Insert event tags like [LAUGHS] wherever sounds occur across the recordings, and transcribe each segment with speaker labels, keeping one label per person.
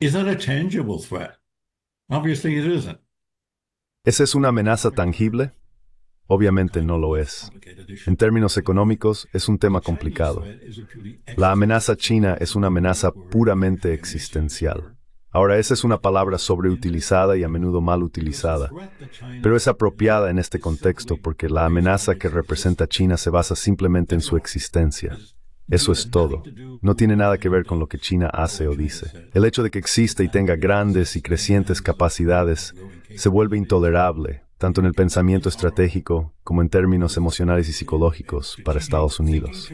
Speaker 1: ¿Esa
Speaker 2: es una amenaza tangible? Obviamente no lo es. En términos económicos, es un tema complicado. La amenaza china es una amenaza puramente existencial. Ahora, esa es una palabra sobreutilizada y a menudo mal utilizada, pero es apropiada en este contexto porque la amenaza que representa China se basa simplemente en su existencia. Eso es todo. No tiene nada que ver con lo que China hace o dice. El hecho de que exista y tenga grandes y crecientes capacidades se vuelve intolerable, tanto en el pensamiento estratégico como en términos emocionales y psicológicos para Estados Unidos.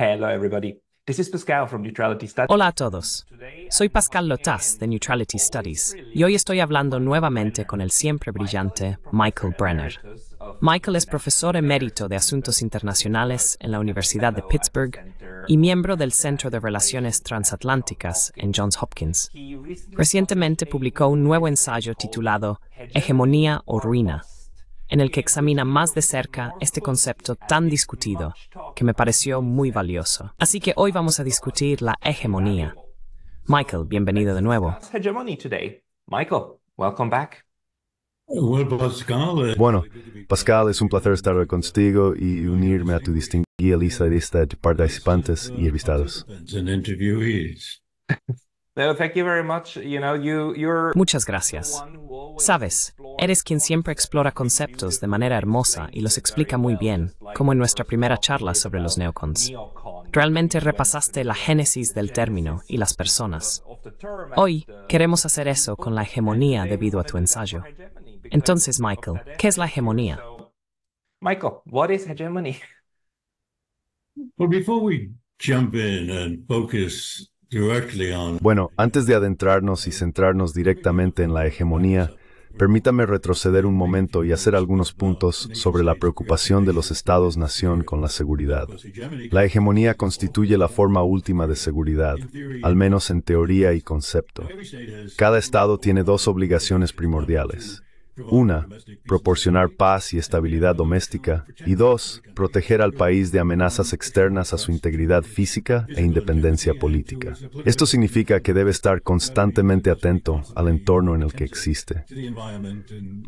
Speaker 3: Hello, everybody. Hola a todos. Soy Pascal Lotas de Neutrality Studies y hoy estoy hablando nuevamente con el siempre brillante Michael Brenner. Michael es profesor emérito de Asuntos Internacionales en la Universidad de Pittsburgh y miembro del Centro de Relaciones Transatlánticas en Johns Hopkins. Recientemente publicó un nuevo ensayo titulado Hegemonía o Ruina en el que examina más de cerca este concepto tan discutido, que me pareció muy valioso. Así que hoy vamos a discutir la hegemonía. Michael, bienvenido de nuevo. Michael, welcome back.
Speaker 2: Eh, bueno, Pascal, es un placer estar contigo y unirme a tu distinguida lista de participantes y invitados.
Speaker 1: [LAUGHS]
Speaker 4: Muchas
Speaker 3: gracias. Sabes, eres quien siempre explora conceptos de manera hermosa y los explica muy bien, como en nuestra primera charla sobre los uh, neocons. Realmente repasaste la génesis del término y las personas. Hoy queremos hacer eso con la hegemonía debido a tu ensayo. Entonces, Michael, ¿qué es la hegemonía? Michael, what is
Speaker 4: hegemony?
Speaker 2: before we jump in and focus bueno, antes de adentrarnos y centrarnos directamente en la hegemonía, permítame retroceder un momento y hacer algunos puntos sobre la preocupación de los estados-nación con la seguridad. La hegemonía constituye la forma última de seguridad, al menos en teoría y concepto. Cada estado tiene dos obligaciones primordiales. Una, proporcionar paz y estabilidad doméstica. Y dos, proteger al país de amenazas externas a su integridad física e independencia política. Esto significa que debe estar constantemente atento al entorno en el que existe.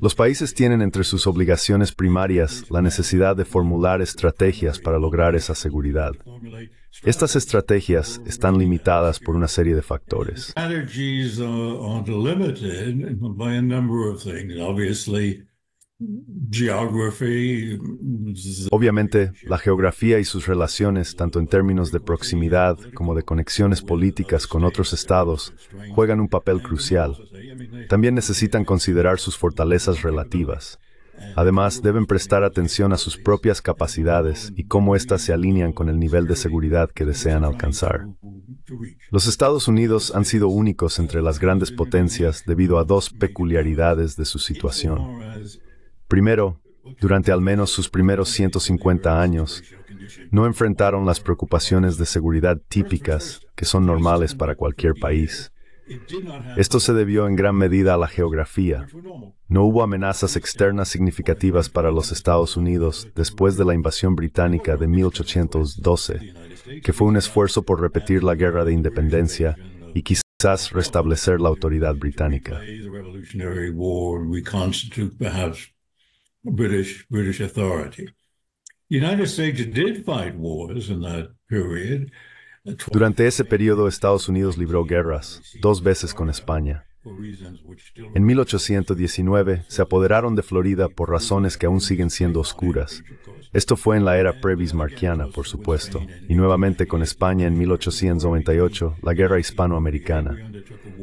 Speaker 2: Los países tienen entre sus obligaciones primarias la necesidad de formular estrategias para lograr esa seguridad. Estas estrategias están limitadas por una serie de factores. Obviamente, la geografía y sus relaciones, tanto en términos de proximidad como de conexiones políticas con otros estados, juegan un papel crucial. También necesitan considerar sus fortalezas relativas. Además, deben prestar atención a sus propias capacidades y cómo éstas se alinean con el nivel de seguridad que desean alcanzar. Los Estados Unidos han sido únicos entre las grandes potencias debido a dos peculiaridades de su situación. Primero, durante al menos sus primeros 150 años, no enfrentaron las preocupaciones de seguridad típicas que son normales para cualquier país. Esto se debió en gran medida a la geografía. No hubo amenazas externas significativas para los Estados Unidos después de la invasión británica de 1812, que fue un esfuerzo por repetir la guerra de independencia y quizás restablecer la autoridad británica. Durante ese periodo Estados Unidos libró guerras, dos veces con España. En 1819 se apoderaron de Florida por razones que aún siguen siendo oscuras. Esto fue en la era pre-bismarquiana, por supuesto, y nuevamente con España en 1898, la guerra hispanoamericana.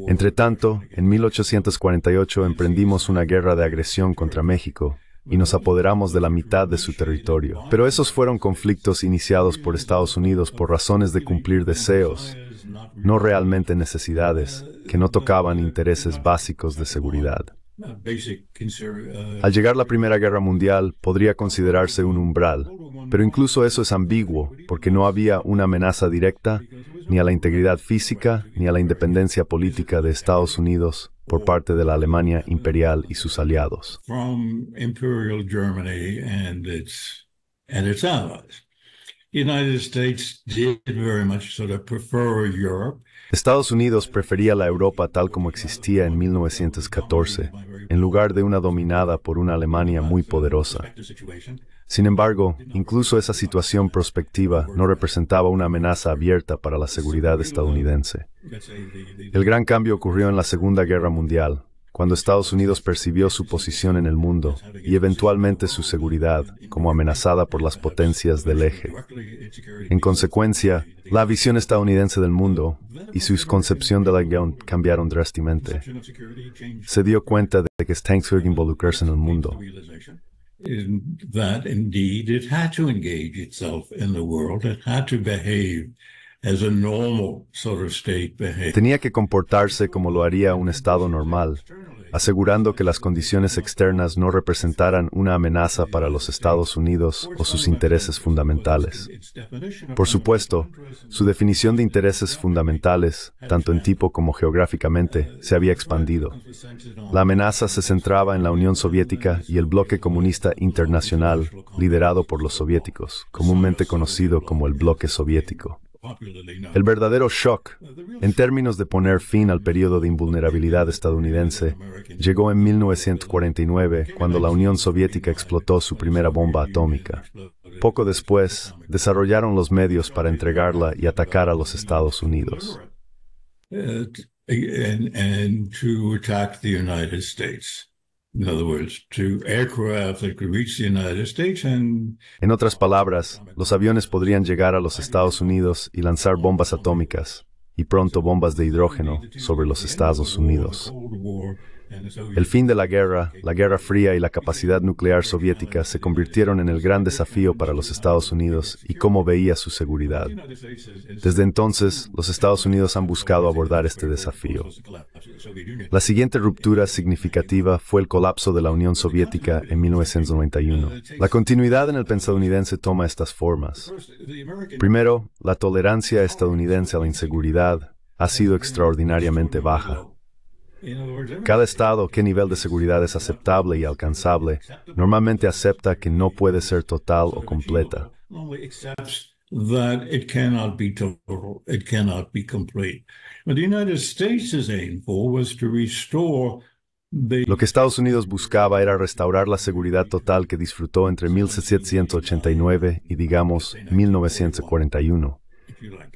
Speaker 2: Entretanto, en 1848 emprendimos una guerra de agresión contra México, y nos apoderamos de la mitad de su territorio. Pero esos fueron conflictos iniciados por Estados Unidos por razones de cumplir deseos, no realmente necesidades, que no tocaban intereses básicos de seguridad. Uh, Al llegar la Primera Guerra Mundial, podría considerarse un umbral, pero incluso eso es ambiguo, porque no había una amenaza directa ni a la integridad física ni a la independencia política de Estados Unidos por parte de la Alemania imperial y sus aliados. Estados Unidos prefería la Europa tal como existía en 1914, en lugar de una dominada por una Alemania muy poderosa. Sin embargo, incluso esa situación prospectiva no representaba una amenaza abierta para la seguridad estadounidense. El gran cambio ocurrió en la Segunda Guerra Mundial, cuando Estados Unidos percibió su posición en el mundo y eventualmente su seguridad como amenazada por las potencias del eje. En consecuencia, la visión estadounidense del mundo y su concepción de la guerra cambiaron drásticamente. Se dio cuenta de que está involucrarse en el mundo.
Speaker 1: That indeed it had to
Speaker 2: Tenía que comportarse como lo haría un Estado normal, asegurando que las condiciones externas no representaran una amenaza para los Estados Unidos o sus intereses fundamentales. Por supuesto, su definición de intereses fundamentales, tanto en tipo como geográficamente, se había expandido. La amenaza se centraba en la Unión Soviética y el bloque comunista internacional liderado por los soviéticos, comúnmente conocido como el bloque soviético. El verdadero shock en términos de poner fin al periodo de invulnerabilidad estadounidense llegó en 1949 cuando la Unión Soviética explotó su primera bomba atómica. Poco después, desarrollaron los medios para entregarla y atacar a los Estados Unidos.
Speaker 1: Uh, en
Speaker 2: otras palabras, los aviones podrían llegar a los Estados Unidos y lanzar bombas atómicas, y pronto bombas de hidrógeno, sobre los Estados Unidos. El fin de la guerra, la Guerra Fría y la capacidad nuclear soviética se convirtieron en el gran desafío para los Estados Unidos y cómo veía su seguridad. Desde entonces, los Estados Unidos han buscado abordar este desafío. La siguiente ruptura significativa fue el colapso de la Unión Soviética en 1991. La continuidad en el estadounidense toma estas formas. Primero, la tolerancia estadounidense a la inseguridad ha sido extraordinariamente baja. Cada estado, qué nivel de seguridad es aceptable y alcanzable, normalmente acepta que no puede ser total o completa. Lo que Estados Unidos buscaba era restaurar la seguridad total que disfrutó entre 1789 y, digamos, 1941.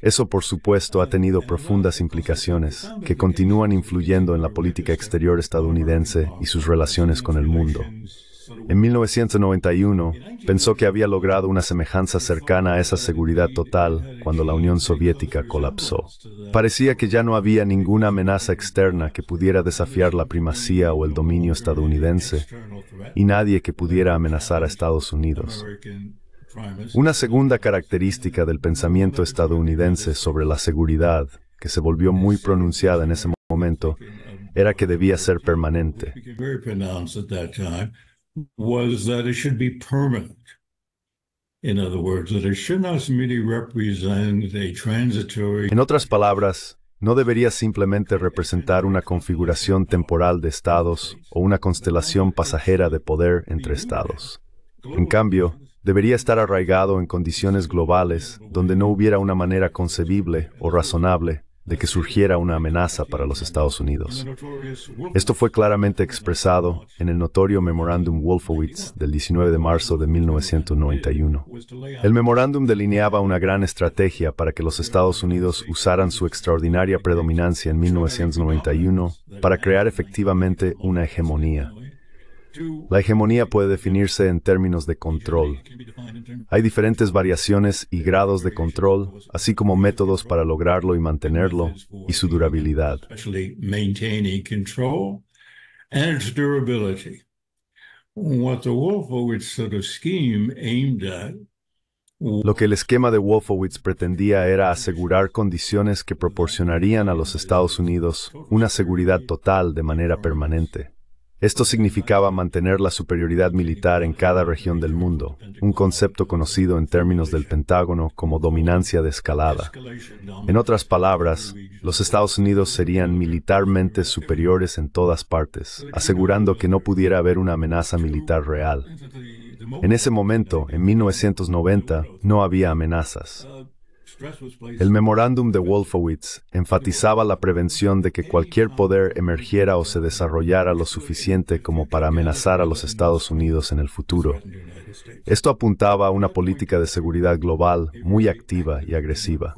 Speaker 2: Eso, por supuesto, ha tenido profundas implicaciones que continúan influyendo en la política exterior estadounidense y sus relaciones con el mundo. En 1991, pensó que había logrado una semejanza cercana a esa seguridad total cuando la Unión Soviética colapsó. Parecía que ya no había ninguna amenaza externa que pudiera desafiar la primacía o el dominio estadounidense y nadie que pudiera amenazar a Estados Unidos. Una segunda característica del pensamiento estadounidense sobre la seguridad, que se volvió muy pronunciada en ese momento, era que debía ser permanente. En otras palabras, no debería simplemente representar una configuración temporal de estados o una constelación pasajera de poder entre estados. En cambio, debería estar arraigado en condiciones globales donde no hubiera una manera concebible o razonable de que surgiera una amenaza para los Estados Unidos. Esto fue claramente expresado en el notorio Memorándum Wolfowitz del 19 de marzo de 1991. El memorándum delineaba una gran estrategia para que los Estados Unidos usaran su extraordinaria predominancia en 1991 para crear efectivamente una hegemonía, la hegemonía puede definirse en términos de control. Hay diferentes variaciones y grados de control, así como métodos para lograrlo y mantenerlo, y su durabilidad. Lo que el esquema de Wolfowitz pretendía era asegurar condiciones que proporcionarían a los Estados Unidos una seguridad total de manera permanente. Esto significaba mantener la superioridad militar en cada región del mundo, un concepto conocido en términos del Pentágono como dominancia de escalada. En otras palabras, los Estados Unidos serían militarmente superiores en todas partes, asegurando que no pudiera haber una amenaza militar real. En ese momento, en 1990, no había amenazas. El memorándum de Wolfowitz enfatizaba la prevención de que cualquier poder emergiera o se desarrollara lo suficiente como para amenazar a los Estados Unidos en el futuro. Esto apuntaba a una política de seguridad global muy activa y agresiva.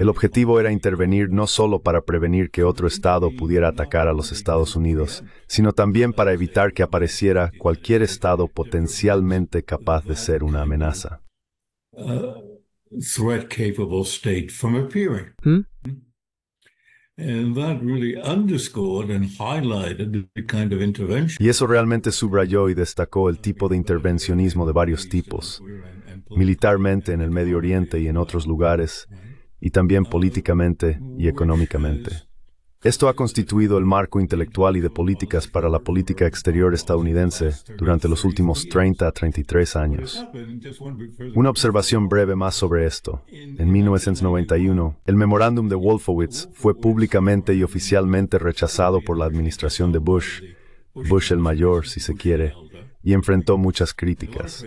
Speaker 2: El objetivo era intervenir no solo para prevenir que otro Estado pudiera atacar a los Estados Unidos, sino también para evitar que apareciera cualquier Estado potencialmente capaz de ser una amenaza.
Speaker 1: Y
Speaker 2: eso realmente subrayó y destacó el tipo de intervencionismo de varios tipos, militarmente en el Medio Oriente y en otros lugares, y también políticamente y económicamente. Esto ha constituido el marco intelectual y de políticas para la política exterior estadounidense durante los últimos 30 a 33 años. Una observación breve más sobre esto. En 1991, el memorándum de Wolfowitz fue públicamente y oficialmente rechazado por la administración de Bush, Bush el mayor, si se quiere, y enfrentó muchas críticas.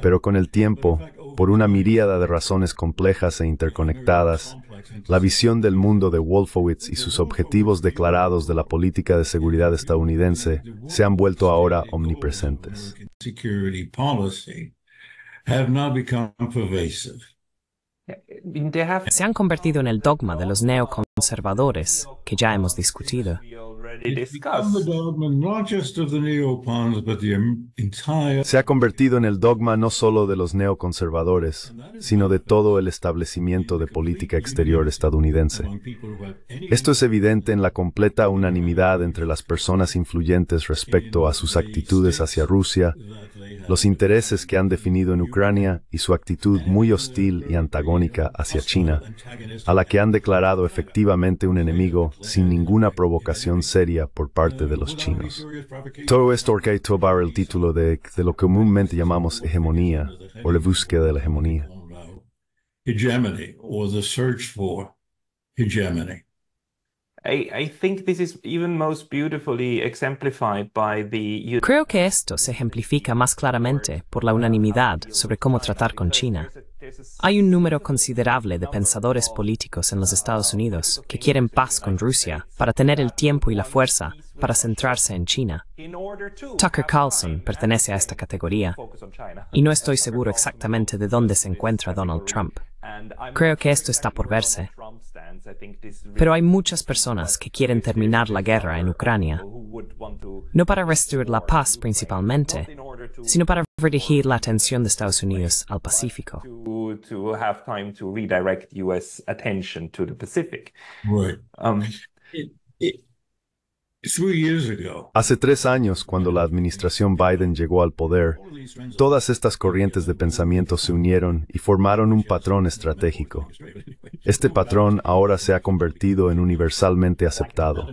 Speaker 2: Pero con el tiempo, por una miríada de razones complejas e interconectadas, la visión del mundo de Wolfowitz y sus objetivos declarados de la política de seguridad estadounidense se han vuelto ahora omnipresentes.
Speaker 3: Se han convertido en el dogma de los neoconservadores que ya hemos discutido.
Speaker 1: Em-,
Speaker 2: Se ha convertido en el dogma no solo de los neoconservadores, sino de todo el establecimiento de política exterior estadounidense. Esto es evidente en la completa unanimidad entre las personas influyentes respecto a sus actitudes hacia Rusia los intereses que han definido en Ucrania y su actitud muy hostil y antagónica hacia China, a la que han declarado efectivamente un enemigo sin ninguna provocación seria por parte de los chinos. Todo esto y el título de, lo que comúnmente llamamos hegemonía o la búsqueda de la hegemonía. Hegemony, or the search for
Speaker 1: hegemony.
Speaker 3: Creo que esto se ejemplifica más claramente por la unanimidad sobre cómo tratar con China. Hay un número considerable de pensadores políticos en los Estados Unidos que quieren paz con Rusia para tener el tiempo y la fuerza para centrarse en China. Tucker Carlson pertenece a esta categoría y no estoy seguro exactamente de dónde se encuentra Donald Trump. Creo que esto está por verse. Pero hay muchas personas que quieren terminar la guerra en Ucrania, no para restituir la paz principalmente, sino para redirigir la atención de Estados Unidos al Pacífico.
Speaker 2: Hace tres años, cuando la administración Biden llegó al poder, todas estas corrientes de pensamiento se unieron y formaron un patrón estratégico. Este patrón ahora se ha convertido en universalmente aceptado.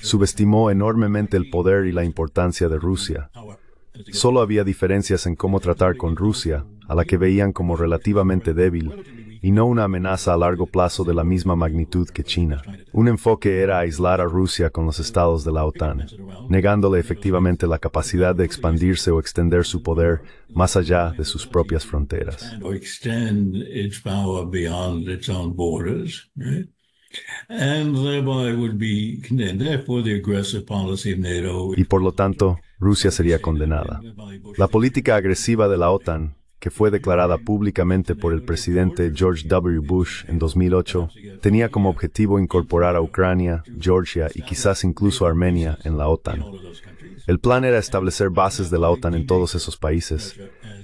Speaker 2: Subestimó enormemente el poder y la importancia de Rusia. Solo había diferencias en cómo tratar con Rusia, a la que veían como relativamente débil, y no una amenaza a largo plazo de la misma magnitud que China. Un enfoque era aislar a Rusia con los estados de la OTAN, negándole efectivamente la capacidad de expandirse o extender su poder más allá de sus propias fronteras. Y por lo tanto, Rusia sería condenada. La política agresiva de la OTAN que fue declarada públicamente por el presidente George W. Bush en 2008, tenía como objetivo incorporar a Ucrania, Georgia y quizás incluso Armenia en la OTAN. El plan era establecer bases de la OTAN en todos esos países,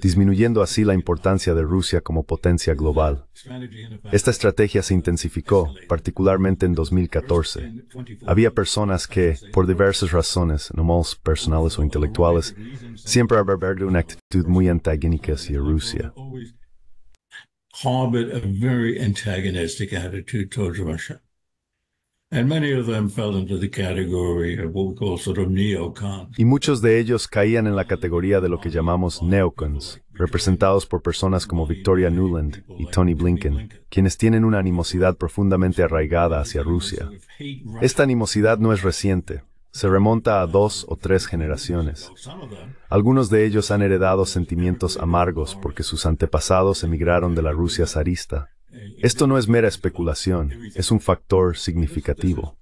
Speaker 2: disminuyendo así la importancia de Rusia como potencia global. Esta estrategia se intensificó, particularmente en 2014. Había personas que, por diversas razones, más personales o intelectuales, siempre haber una actitud muy antagónica hacia Russia. Y muchos de ellos caían en la categoría de lo que llamamos neocons, representados por personas como Victoria Nuland y Tony Blinken, quienes tienen una animosidad profundamente arraigada hacia Rusia. Esta animosidad no es reciente, se remonta a dos o tres generaciones. Algunos de ellos han heredado sentimientos amargos porque sus antepasados emigraron de la Rusia zarista. Esto no es mera especulación, es un factor significativo.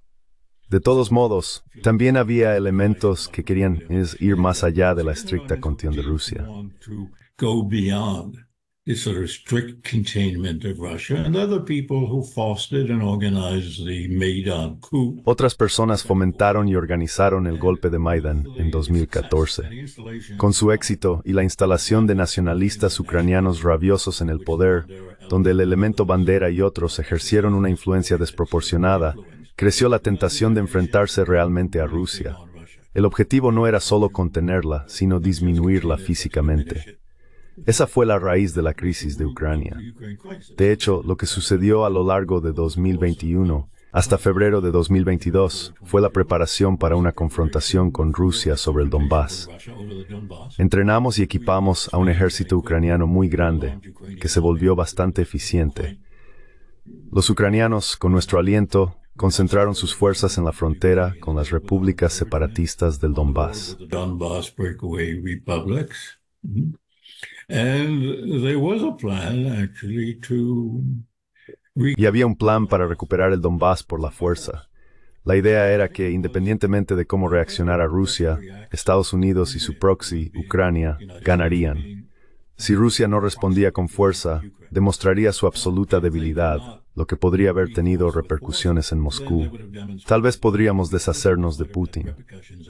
Speaker 2: De todos modos, también había elementos que querían ir más allá de la estricta contienda de Rusia. Otras personas fomentaron y organizaron el golpe de Maidan en 2014. Con su éxito y la instalación de nacionalistas ucranianos rabiosos en el poder, donde el elemento bandera y otros ejercieron una influencia desproporcionada, creció la tentación de enfrentarse realmente a Rusia. El objetivo no era solo contenerla, sino disminuirla físicamente. Esa fue la raíz de la crisis de Ucrania. De hecho, lo que sucedió a lo largo de 2021 hasta febrero de 2022 fue la preparación para una confrontación con Rusia sobre el Donbass. Entrenamos y equipamos a un ejército ucraniano muy grande, que se volvió bastante eficiente. Los ucranianos, con nuestro aliento, concentraron sus fuerzas en la frontera con las repúblicas separatistas del Donbass.
Speaker 1: Y
Speaker 2: había un plan para recuperar el Donbass por la fuerza. La idea era que, independientemente de cómo reaccionara Rusia, Estados Unidos y su proxy, Ucrania, ganarían. Si Rusia no respondía con fuerza, demostraría su absoluta debilidad, lo que podría haber tenido repercusiones en Moscú. Tal vez podríamos deshacernos de Putin.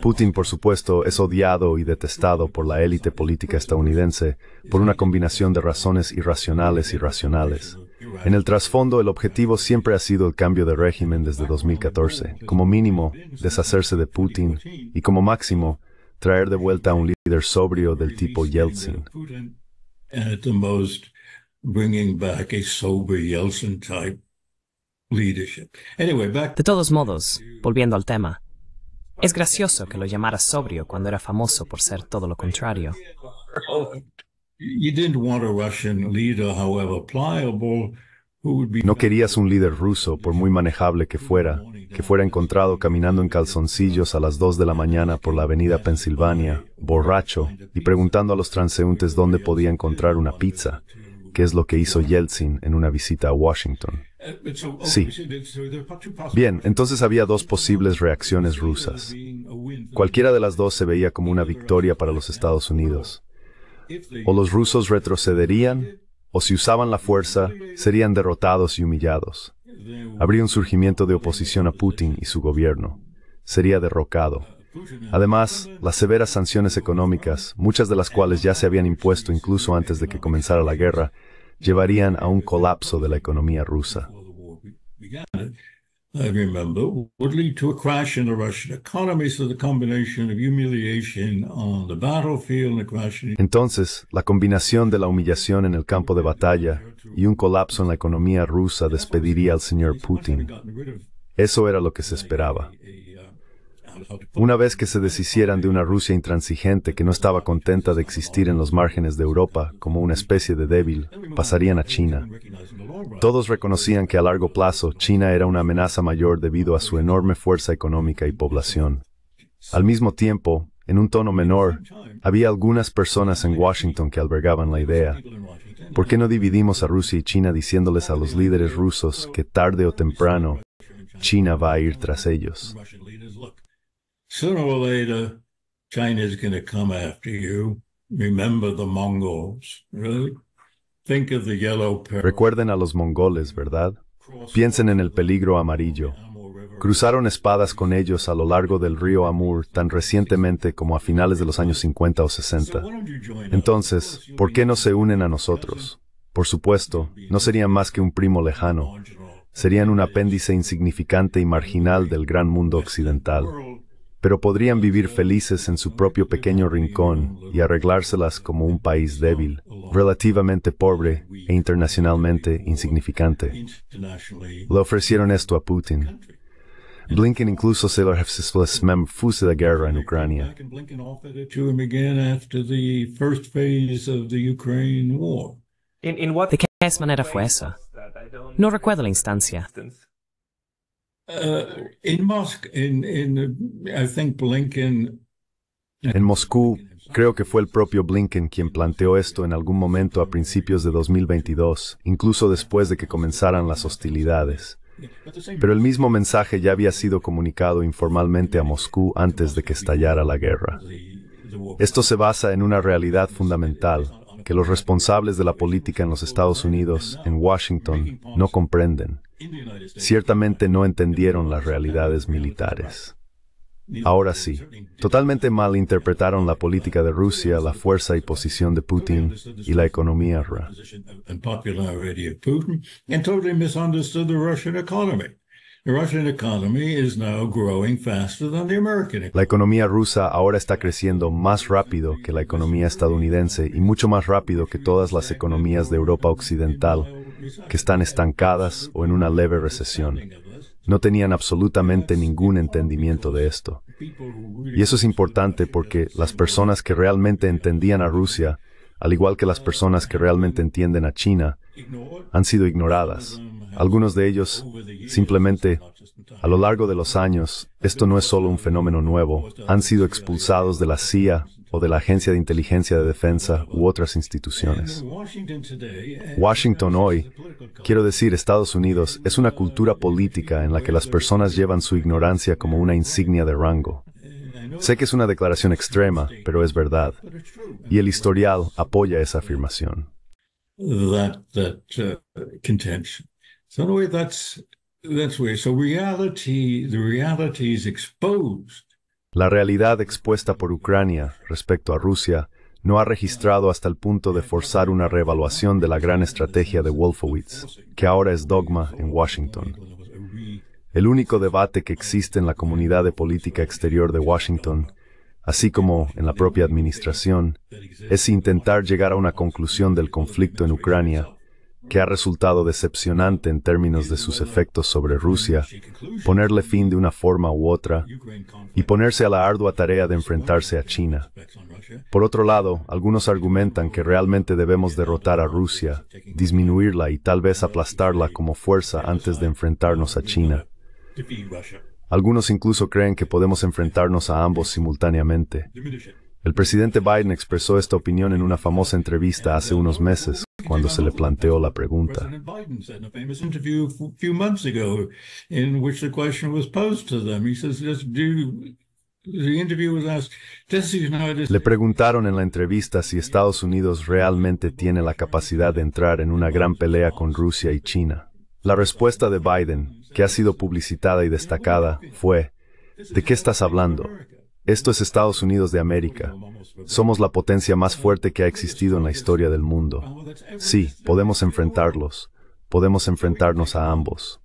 Speaker 2: Putin, por supuesto, es odiado y detestado por la élite política estadounidense por una combinación de razones irracionales y racionales. En el trasfondo, el objetivo siempre ha sido el cambio de régimen desde 2014, como mínimo, deshacerse de Putin y como máximo, traer de vuelta a un líder sobrio del tipo Yeltsin.
Speaker 3: De todos modos, volviendo al tema, es gracioso que lo llamara sobrio cuando era famoso por ser todo lo contrario.
Speaker 2: No querías un líder ruso, por muy manejable que fuera, que fuera encontrado caminando en calzoncillos a las 2 de la mañana por la avenida Pensilvania, borracho, y preguntando a los transeúntes dónde podía encontrar una pizza, que es lo que hizo Yeltsin en una visita a Washington.
Speaker 1: Oh, sí. Bien,
Speaker 2: entonces había dos posibles reacciones rusas. Cualquiera de las dos se veía como una victoria para los Estados Unidos. O los rusos retrocederían, o si usaban la fuerza, serían derrotados y humillados. Habría un surgimiento de oposición a Putin y su gobierno. Sería derrocado. Además, las severas sanciones económicas, muchas de las cuales ya se habían impuesto incluso antes de que comenzara la guerra, llevarían a un colapso de la economía rusa. Entonces, la combinación de la humillación en el campo de batalla y un colapso en la economía rusa despediría al señor Putin. Eso era lo que se esperaba. Una vez que se deshicieran de una Rusia intransigente que no estaba contenta de existir en los márgenes de Europa como una especie de débil, pasarían a China. Todos reconocían que a largo plazo China era una amenaza mayor debido a su enorme fuerza económica y población. Al mismo tiempo, en un tono menor, había algunas personas en Washington que albergaban la idea. ¿Por qué no dividimos a Rusia y China diciéndoles a los líderes rusos que tarde o temprano China va a ir tras ellos? Recuerden a los mongoles, ¿verdad? Piensen en el peligro amarillo. Cruzaron espadas con ellos a lo largo del río Amur tan recientemente como a finales de los años 50 o 60. Entonces, ¿por qué no se unen a nosotros? Por supuesto, no serían más que un primo lejano. Serían un apéndice insignificante y marginal del gran mundo occidental pero podrían vivir felices en su propio pequeño rincón y arreglárselas como un país débil, relativamente pobre e internacionalmente insignificante. Le ofrecieron esto a Putin. Blinken incluso se lo ofreció fuse de guerra en Ucrania.
Speaker 1: ¿De
Speaker 3: qué manera fue eso? No recuerdo la instancia. Uh, en
Speaker 2: Moscú, creo que fue el propio Blinken quien planteó esto en algún momento a principios de 2022, incluso después de que comenzaran las hostilidades. Pero el mismo mensaje ya había sido comunicado informalmente a Moscú antes de que estallara la guerra. Esto se basa en una realidad fundamental, que los responsables de la política en los Estados Unidos, en Washington, no comprenden. Ciertamente no entendieron las realidades militares. Ahora sí, totalmente mal interpretaron la política de Rusia, la fuerza y posición de Putin y la economía. La economía rusa ahora está creciendo más rápido que la economía estadounidense y mucho más rápido que todas las economías de Europa Occidental que están estancadas o en una leve recesión. No tenían absolutamente ningún entendimiento de esto. Y eso es importante porque las personas que realmente entendían a Rusia, al igual que las personas que realmente entienden a China, han sido ignoradas. Algunos de ellos, simplemente, a lo largo de los años, esto no es solo un fenómeno nuevo, han sido expulsados de la CIA o de la Agencia de Inteligencia de Defensa u otras instituciones. Washington hoy, quiero decir, Estados Unidos, es una cultura política en la que las personas llevan su ignorancia como una insignia de rango. Sé que es una declaración extrema, pero es verdad. Y el historial apoya esa afirmación. Uh, la realidad expuesta por Ucrania respecto a Rusia no ha registrado hasta el punto de forzar una reevaluación de la gran estrategia de Wolfowitz, que ahora es dogma en Washington. El único debate que existe en la comunidad de política exterior de Washington, así como en la propia administración, es intentar llegar a una conclusión del conflicto en Ucrania que ha resultado decepcionante en términos de sus efectos sobre Rusia, ponerle fin de una forma u otra y ponerse a la ardua tarea de enfrentarse a China. Por otro lado, algunos argumentan que realmente debemos derrotar a Rusia, disminuirla y tal vez aplastarla como fuerza antes de enfrentarnos a China. Algunos incluso creen que podemos enfrentarnos a ambos simultáneamente. El presidente Biden expresó esta opinión en una famosa entrevista hace unos meses, cuando se le planteó la pregunta. Le preguntaron en la entrevista si Estados Unidos realmente tiene la capacidad de entrar en una gran pelea con Rusia y China. La respuesta de Biden, que ha sido publicitada y destacada, fue, ¿de qué estás hablando? Esto es Estados Unidos de América. Somos la potencia más fuerte que ha existido en la historia del mundo. Sí, podemos enfrentarlos podemos enfrentarnos a ambos.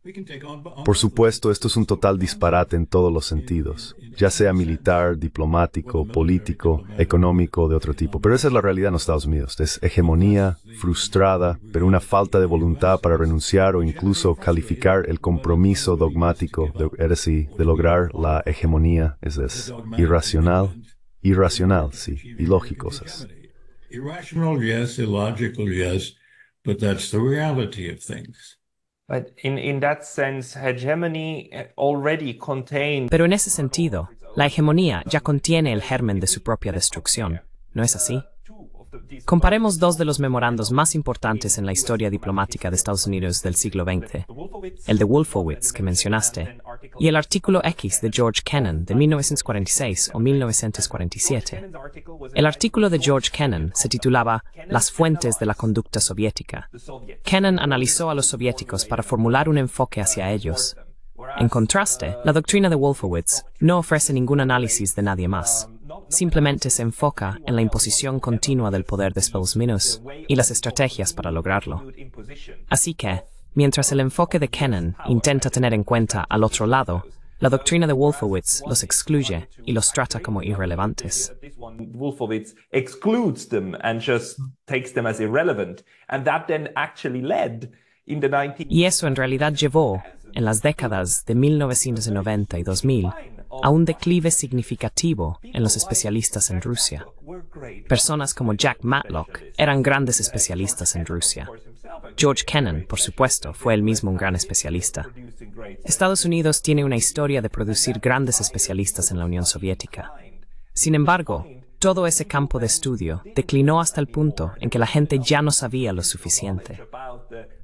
Speaker 2: Por supuesto, esto es un total disparate en todos los sentidos, ya sea militar, diplomático, político, económico, de otro tipo. Pero esa es la realidad en los Estados Unidos. Es hegemonía frustrada, pero una falta de voluntad para renunciar o incluso calificar el compromiso dogmático de, es de lograr la hegemonía. Es, irracional, irracional, sí, ilógico.
Speaker 1: Irracional, But that's the reality of things. But in, in that sense, hegemony
Speaker 3: eh, already contained... Pero en ese sentido, la hegemonía ya contiene el germen de su propia destrucción, ¿no es así? Comparemos dos de los memorandos más importantes en la historia diplomática de Estados Unidos del siglo XX, el de Wolfowitz que mencionaste, y el artículo X de George Kennan de 1946 o 1947. El artículo de George Kennan se titulaba Las fuentes de la conducta soviética. Kennan analizó a los soviéticos para formular un enfoque hacia ellos. En contraste, la doctrina de Wolfowitz no ofrece ningún análisis de nadie más. Simplemente se enfoca en la imposición continua del poder de Minus y las estrategias para lograrlo. Así que, mientras el enfoque de Kennan intenta tener en cuenta al otro lado, la doctrina de Wolfowitz los excluye y los trata como irrelevantes. in the Y eso en realidad llevó en las décadas de 1990 y 2000 a un declive significativo en los especialistas en Rusia. Personas como Jack Matlock eran grandes especialistas en Rusia. George Kennan, por supuesto, fue el mismo un gran especialista. Estados Unidos tiene una historia de producir grandes especialistas en la Unión Soviética. Sin embargo, todo ese campo de estudio declinó hasta el punto en que la gente ya no sabía lo suficiente.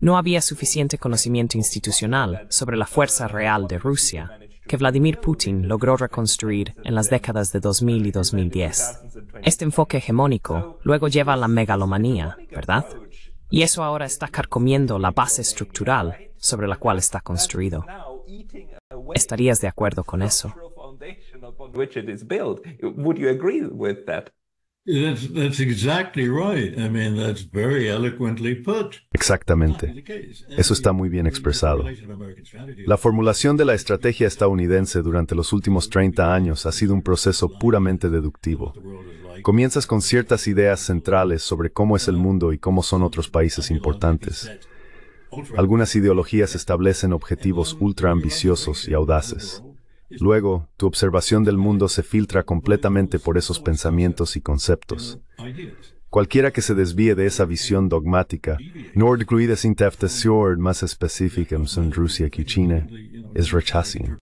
Speaker 3: No había suficiente conocimiento institucional sobre la fuerza real de Rusia que Vladimir Putin logró reconstruir en las décadas de 2000 y 2010. Este enfoque hegemónico luego lleva a la megalomanía, ¿verdad? Y eso ahora está carcomiendo la base estructural sobre la cual está construido. ¿Estarías de acuerdo con eso?
Speaker 1: Exactamente.
Speaker 2: Eso está muy bien expresado. La formulación de la estrategia estadounidense durante los últimos 30 años ha sido un proceso puramente deductivo. Comienzas con ciertas ideas centrales sobre cómo es el mundo y cómo son otros países importantes. Algunas ideologías establecen objetivos ultra ambiciosos y audaces. Luego, tu observación del mundo se filtra completamente por esos pensamientos y conceptos. Cualquiera que se desvíe de esa visión dogmática, nor incluidas interpretaciones más específicas en Rusia y China, es rechazado.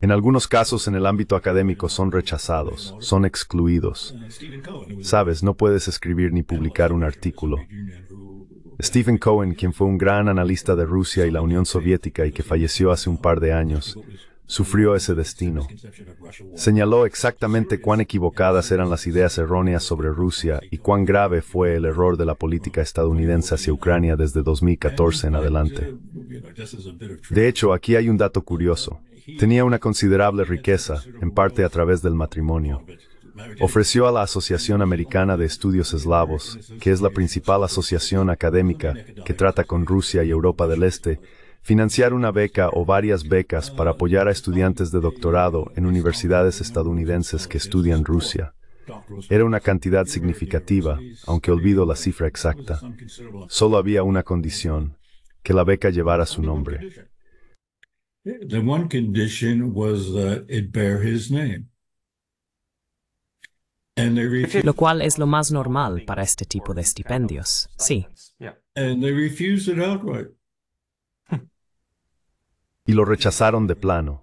Speaker 2: En algunos casos en el ámbito académico son rechazados, son excluidos. Sabes, no puedes escribir ni publicar un artículo. Stephen Cohen, quien fue un gran analista de Rusia y la Unión Soviética y que falleció hace un par de años, sufrió ese destino. Señaló exactamente cuán equivocadas eran las ideas erróneas sobre Rusia y cuán grave fue el error de la política estadounidense hacia Ucrania desde 2014 en adelante. De hecho, aquí hay un dato curioso. Tenía una considerable riqueza, en parte a través del matrimonio. Ofreció a la Asociación Americana de Estudios Eslavos, que es la principal asociación académica que trata con Rusia y Europa del Este, Financiar una beca o varias becas para apoyar a estudiantes de doctorado en universidades estadounidenses que estudian Rusia. Era una cantidad significativa, aunque olvido la cifra exacta. Solo había una condición, que la beca llevara su nombre.
Speaker 3: Lo cual es lo más normal para este tipo de estipendios, sí.
Speaker 2: And they refused outright. Y lo rechazaron de plano.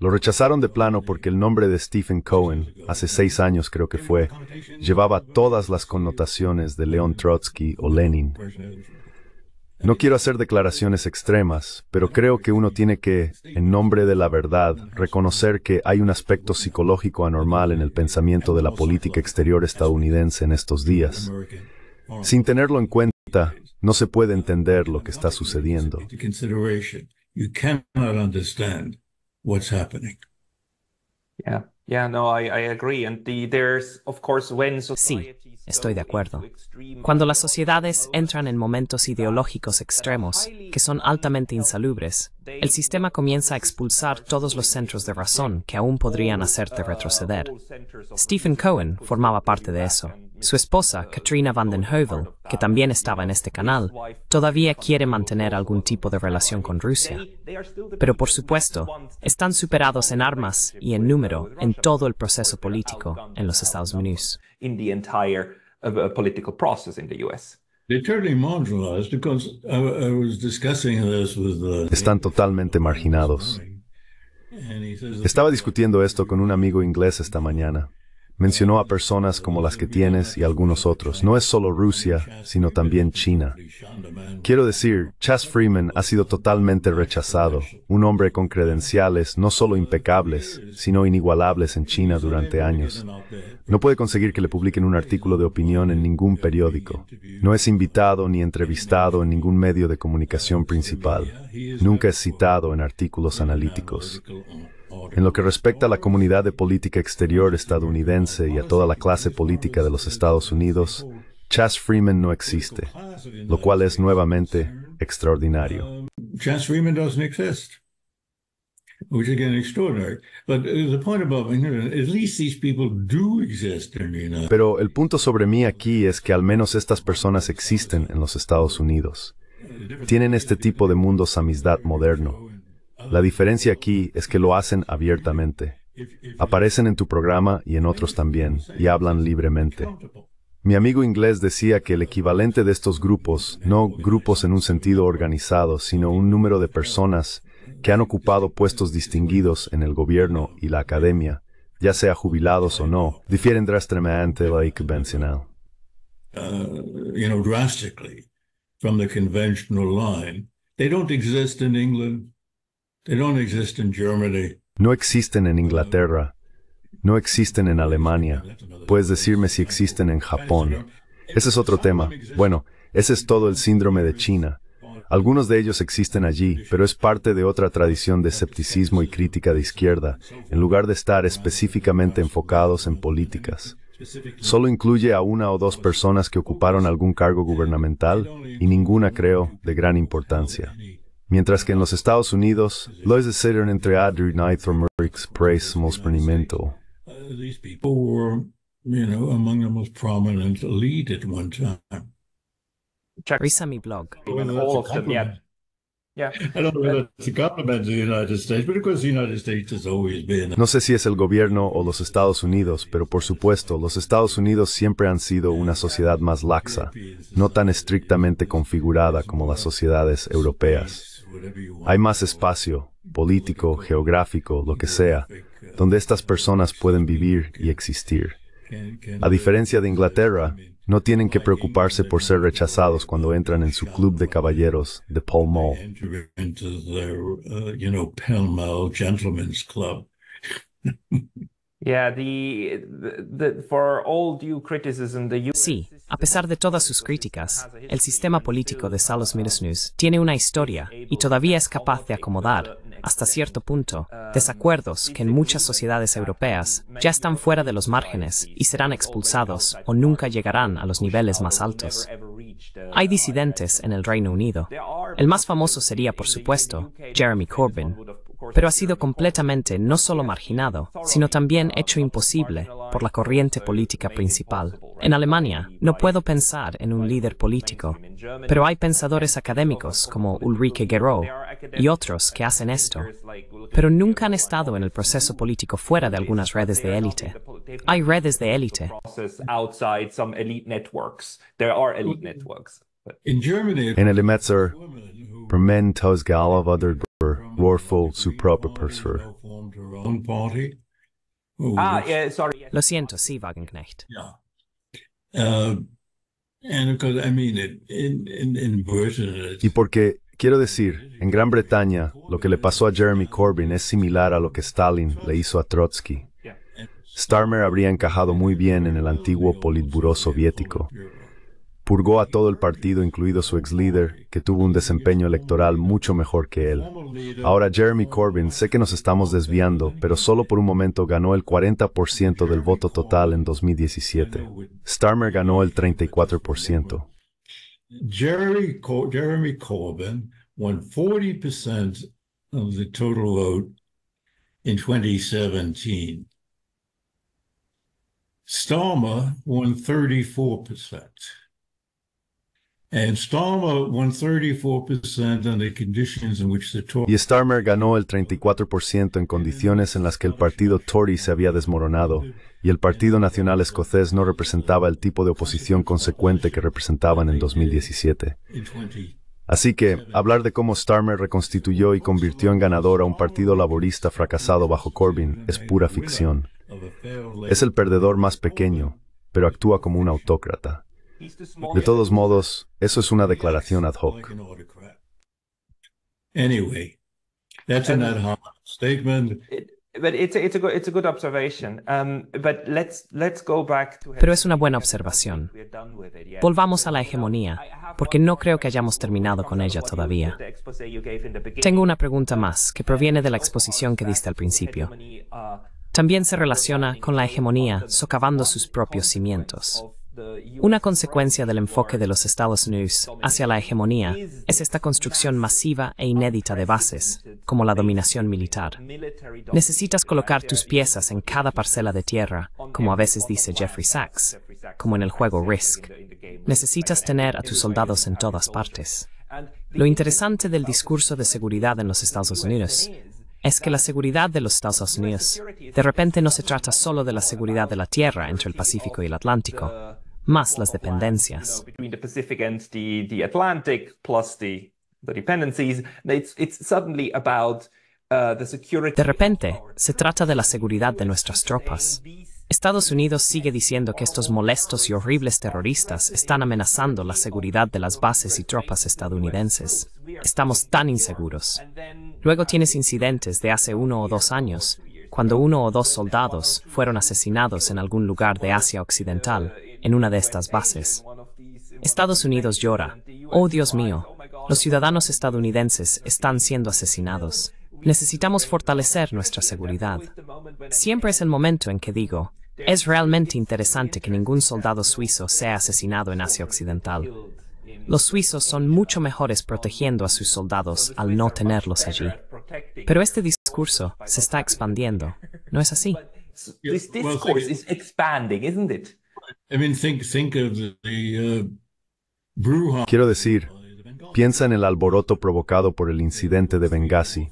Speaker 2: Lo rechazaron de plano porque el nombre de Stephen Cohen, hace seis años creo que fue, llevaba todas las connotaciones de León Trotsky o Lenin. No quiero hacer declaraciones extremas, pero creo que uno tiene que, en nombre de la verdad, reconocer que hay un aspecto psicológico anormal en el pensamiento de la política exterior estadounidense en estos días. Sin tenerlo en cuenta, no se puede entender lo que está sucediendo
Speaker 1: no,
Speaker 3: sí, estoy de acuerdo. Cuando las sociedades entran en momentos ideológicos extremos, que son altamente insalubres, el sistema comienza a expulsar todos los centros de razón que aún podrían hacerte uh, retroceder. Stephen Cohen formaba parte de eso. Su esposa, Katrina van den Heuvel, que también estaba en este canal, todavía quiere mantener algún tipo de relación con Rusia. Pero por supuesto, están superados en armas y en número en todo el proceso político en los Estados Unidos.
Speaker 2: Están totalmente marginados. Estaba discutiendo esto con un amigo inglés esta mañana. Mencionó a personas como las que tienes y algunos otros. No es solo Rusia, sino también China. Quiero decir, Chas Freeman ha sido totalmente rechazado, un hombre con credenciales no solo impecables, sino inigualables en China durante años. No puede conseguir que le publiquen un artículo de opinión en ningún periódico. No es invitado ni entrevistado en ningún medio de comunicación principal. Nunca es citado en artículos analíticos. En lo que respecta a la comunidad de política exterior estadounidense y a toda la clase política de los Estados Unidos, Chas Freeman no existe, lo cual es nuevamente extraordinario. Pero el punto sobre mí aquí es que al menos estas personas existen en los Estados Unidos. Tienen este tipo de mundo amistad moderno la diferencia aquí es que lo hacen abiertamente. Aparecen en tu programa y en otros también, y hablan libremente. Mi amigo inglés decía que el equivalente de estos grupos, no grupos en un sentido organizado, sino un número de personas que han ocupado puestos distinguidos en el gobierno y la academia, ya sea jubilados o no, difieren drásticamente de la convencional. Uh, you know, drastically from the
Speaker 1: conventional line. They don't exist in England. No
Speaker 2: existen en Inglaterra, no existen en Alemania. Puedes decirme si existen en Japón. Ese es otro tema. Bueno, ese es todo el síndrome de China. Algunos de ellos existen allí, pero es parte de otra tradición de escepticismo y crítica de izquierda, en lugar de estar específicamente enfocados en políticas. Solo incluye a una o dos personas que ocuparon algún cargo gubernamental y ninguna, creo, de gran importancia. Mientras que en los Estados Unidos, los decidieron entre Adri Knight or Mospermento. These
Speaker 1: people most blog. No sé
Speaker 2: si es el gobierno o los Estados Unidos, pero por supuesto, los Estados Unidos siempre han sido una sociedad más laxa, no tan estrictamente configurada como las sociedades europeas. Hay más espacio, político, geográfico, lo que sea, donde estas personas pueden vivir y existir. A diferencia de Inglaterra, no tienen que preocuparse por ser rechazados cuando entran en su club de caballeros de Pall Mall.
Speaker 3: [LAUGHS] Sí, a pesar de todas sus críticas, el sistema político de Salos News tiene una historia y todavía es capaz de acomodar, hasta cierto punto, um, desacuerdos que en muchas sociedades europeas ya están fuera de los márgenes y serán expulsados o nunca llegarán a los niveles más altos. Uh, Hay disidentes en el Reino Unido. El más famoso sería, por supuesto, Jeremy Corbyn, pero ha sido completamente no solo marginado, sino también hecho imposible por la corriente política principal. En Alemania no puedo pensar en un líder político, pero hay pensadores académicos como Ulrike Gero y otros que hacen esto, pero nunca han estado en el proceso político fuera de algunas redes de élite. Hay redes de élite. Ah, eh, lo siento,
Speaker 2: y porque quiero decir, en Gran Bretaña, lo que le pasó a Jeremy Corbyn es similar a lo que Stalin le hizo a Trotsky. Starmer habría encajado muy bien en el antiguo Politburó soviético. Purgó a todo el partido, incluido su ex líder, que tuvo un desempeño electoral mucho mejor que él. Ahora Jeremy Corbyn, sé que nos estamos desviando, pero solo por un momento ganó el 40% del voto total en 2017. Starmer ganó el 34%.
Speaker 1: Jeremy, Corbyn won 40% of the total vote in 2017. Starmer won 34%. Y Starmer
Speaker 2: ganó el 34% en condiciones en las que el partido Tory se había desmoronado y el Partido Nacional Escocés no representaba el tipo de oposición consecuente que representaban en 2017. Así que hablar de cómo Starmer reconstituyó y convirtió en ganador a un partido laborista fracasado bajo Corbyn es pura ficción. Es el perdedor más pequeño, pero actúa como un autócrata. De todos modos, eso es una declaración ad hoc. Um,
Speaker 4: Pero es
Speaker 3: una buena observación. Volvamos a la hegemonía, porque no creo que hayamos terminado con ella todavía. Tengo una pregunta más, que proviene de la exposición que diste al principio. También se relaciona con la hegemonía socavando sus propios cimientos. Una consecuencia del enfoque de los Estados Unidos hacia la hegemonía es esta construcción masiva e inédita de bases, como la dominación militar. Necesitas colocar tus piezas en cada parcela de tierra, como a veces dice Jeffrey Sachs, como en el juego Risk. Necesitas tener a tus soldados en todas partes. Lo interesante del discurso de seguridad en los Estados Unidos es que la seguridad de los Estados Unidos de repente no se trata solo de la seguridad de la tierra entre el Pacífico y el Atlántico, más las dependencias. De repente, se trata de la seguridad de nuestras tropas. Estados Unidos sigue diciendo que estos molestos y horribles terroristas están amenazando la seguridad de las bases y tropas estadounidenses. Estamos tan inseguros. Luego tienes incidentes de hace uno o dos años, cuando uno o dos soldados fueron asesinados en algún lugar de Asia Occidental en una de estas bases. Estados Unidos llora. Oh Dios mío, los ciudadanos estadounidenses están siendo asesinados. Necesitamos fortalecer nuestra seguridad. Siempre es el momento en que digo, es realmente interesante que ningún soldado suizo sea asesinado en Asia Occidental. Los suizos son mucho mejores protegiendo a sus soldados al no tenerlos allí. Pero este discurso se está
Speaker 2: expandiendo, ¿no es así? Uh, Quiero decir, piensa en el alboroto provocado por el incidente de Benghazi,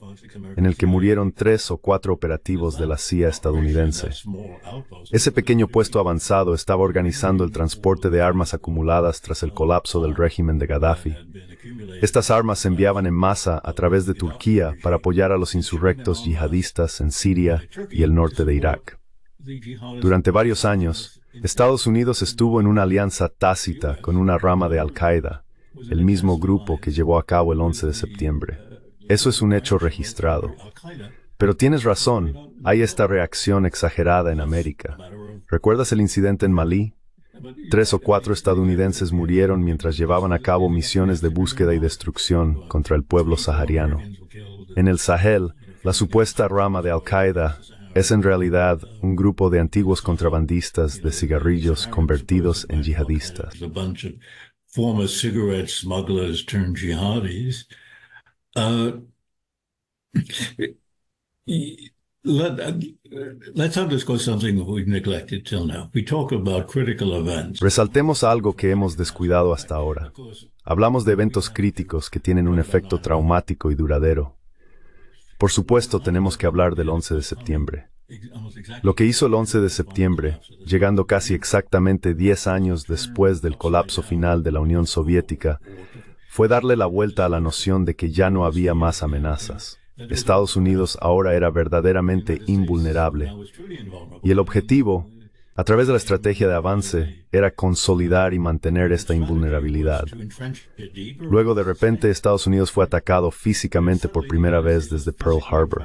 Speaker 2: en el que murieron tres o cuatro operativos de la CIA estadounidense. Ese pequeño puesto avanzado estaba organizando el transporte de armas acumuladas tras el colapso del régimen de Gaddafi. Estas armas se enviaban en masa a través de Turquía para apoyar a los insurrectos yihadistas en Siria y el norte de Irak. Durante varios años, Estados Unidos estuvo en una alianza tácita con una rama de Al-Qaeda, el mismo grupo que llevó a cabo el 11 de septiembre. Eso es un hecho registrado. Pero tienes razón, hay esta reacción exagerada en América. ¿Recuerdas el incidente en Malí? Tres o cuatro estadounidenses murieron mientras llevaban a cabo misiones de búsqueda y destrucción contra el pueblo sahariano. En el Sahel, la supuesta rama de Al-Qaeda es en realidad un grupo de antiguos contrabandistas de cigarrillos convertidos en yihadistas. Resaltemos algo que hemos descuidado hasta ahora. Hablamos de eventos críticos que tienen un efecto traumático y duradero. Por supuesto, tenemos que hablar del 11 de septiembre. Lo que hizo el 11 de septiembre, llegando casi exactamente 10 años después del colapso final de la Unión Soviética, fue darle la vuelta a la noción de que ya no había más amenazas. Estados Unidos ahora era verdaderamente invulnerable. Y el objetivo a través de la estrategia de avance era consolidar y mantener esta invulnerabilidad. Luego de repente Estados Unidos fue atacado físicamente por primera vez desde Pearl Harbor.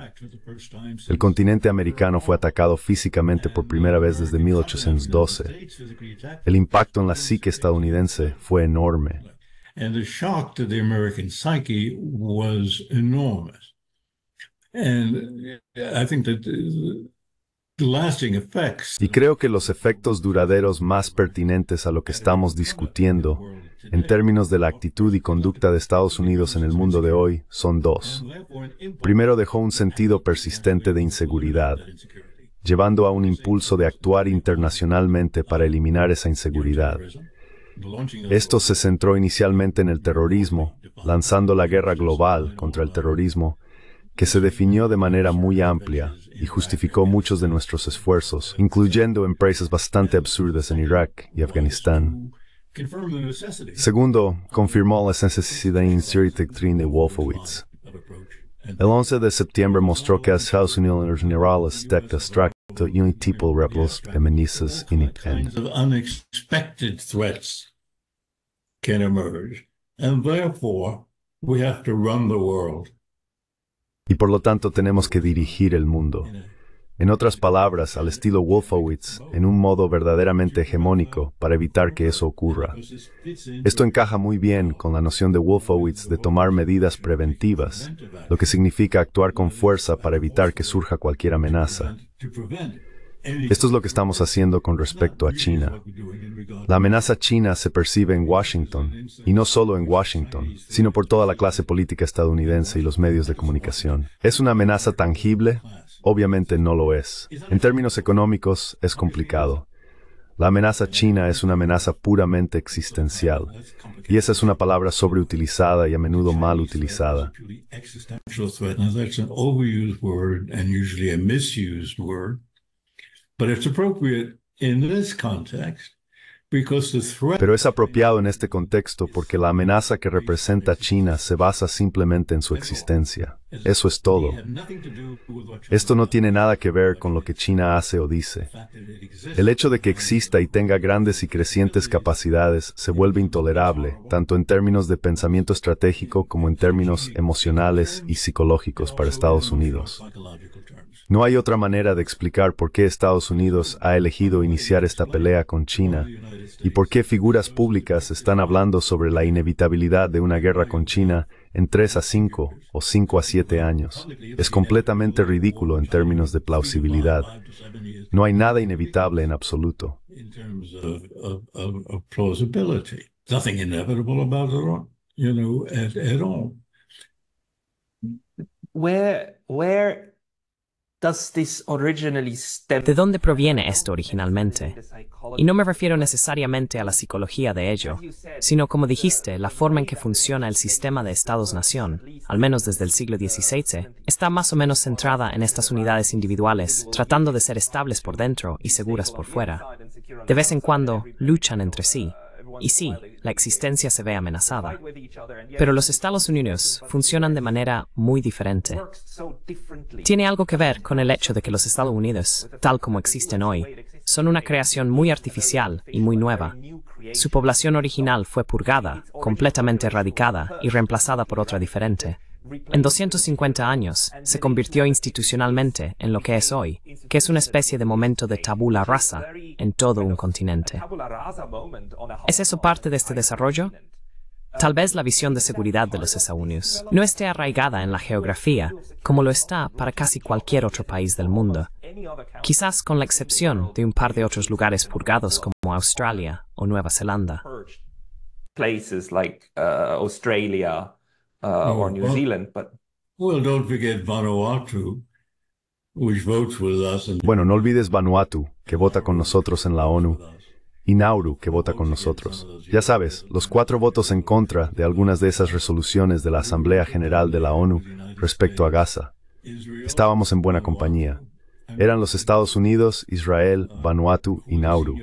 Speaker 2: El continente americano fue atacado físicamente por primera vez desde 1812. El impacto en la psique estadounidense fue enorme. And y creo que los efectos duraderos más pertinentes a lo que estamos discutiendo en términos de la actitud y conducta de Estados Unidos en el mundo de hoy son dos. Primero dejó un sentido persistente de inseguridad, llevando a un impulso de actuar internacionalmente para eliminar esa inseguridad. Esto se centró inicialmente en el terrorismo, lanzando la guerra global contra el terrorismo, que se definió de manera muy amplia y justificó muchos de nuestros esfuerzos, incluyendo empresas bastante absurdas en Irak y Afganistán. Segundo, confirmó la necesidad de la de Wolfowitz. El 11 de septiembre mostró que las Estados Unidos generales de extracto y un tipo de rebeldes amenazas inesperadas. can
Speaker 1: emerge. And therefore, we have
Speaker 2: to run the world y por lo tanto tenemos que dirigir el mundo. En otras palabras, al estilo Wolfowitz, en un modo verdaderamente hegemónico para evitar que eso ocurra. Esto encaja muy bien con la noción de Wolfowitz de tomar medidas preventivas, lo que significa actuar con fuerza para evitar que surja cualquier amenaza. Esto es lo que estamos haciendo con respecto a China. La amenaza china se percibe en Washington, y no solo en Washington, sino por toda la clase política estadounidense y los medios de comunicación. ¿Es una amenaza tangible? Obviamente no lo es. En términos económicos, es complicado. La amenaza china es una amenaza puramente existencial, y esa es una palabra sobreutilizada y a menudo mal utilizada. Pero es apropiado en este contexto porque la amenaza que representa China se basa simplemente en su existencia. Eso es todo. Esto no tiene nada que ver con lo que China hace o dice. El hecho de que exista y tenga grandes y crecientes capacidades se vuelve intolerable, tanto en términos de pensamiento estratégico como en términos emocionales y psicológicos para Estados Unidos. No hay otra manera de explicar por qué Estados Unidos ha elegido iniciar esta pelea con China y por qué figuras públicas están hablando sobre la inevitabilidad de una guerra con China en 3 a 5 o 5 a 7 años. Es completamente ridículo en términos de plausibilidad. No hay nada inevitable en absoluto.
Speaker 4: Where, where
Speaker 3: ¿De dónde proviene esto originalmente? Y no me refiero necesariamente a la psicología de ello, sino, como dijiste, la forma en que funciona el sistema de Estados-Nación, al menos desde el siglo XVI, está más o menos centrada en estas unidades individuales, tratando de ser estables por dentro y seguras por fuera. De vez en cuando, luchan entre sí, y sí, la existencia se ve amenazada. Pero los Estados Unidos funcionan de manera muy diferente. Tiene algo que ver con el hecho de que los Estados Unidos, tal como existen hoy, son una creación muy artificial y muy nueva. Su población original fue purgada, completamente erradicada y reemplazada por otra diferente. En 250 años se convirtió institucionalmente en lo que es hoy, que es una especie de momento de tabula rasa en todo un continente. ¿Es eso parte de este desarrollo? Tal vez la visión de seguridad de los Esaunios no esté arraigada en la geografía, como lo está para casi cualquier otro país del mundo, quizás con la excepción de un par de otros lugares purgados como Australia o Nueva Zelanda.
Speaker 4: Places uh, Australia.
Speaker 2: Bueno, no olvides Vanuatu, que vota con nosotros en la ONU, y Nauru, que vota con nosotros. Ya sabes, los cuatro votos en contra de algunas de esas resoluciones de la Asamblea General de la ONU respecto a Gaza. Estábamos en buena compañía. Eran los Estados Unidos, Israel, ah. Vanuatu y Nauru.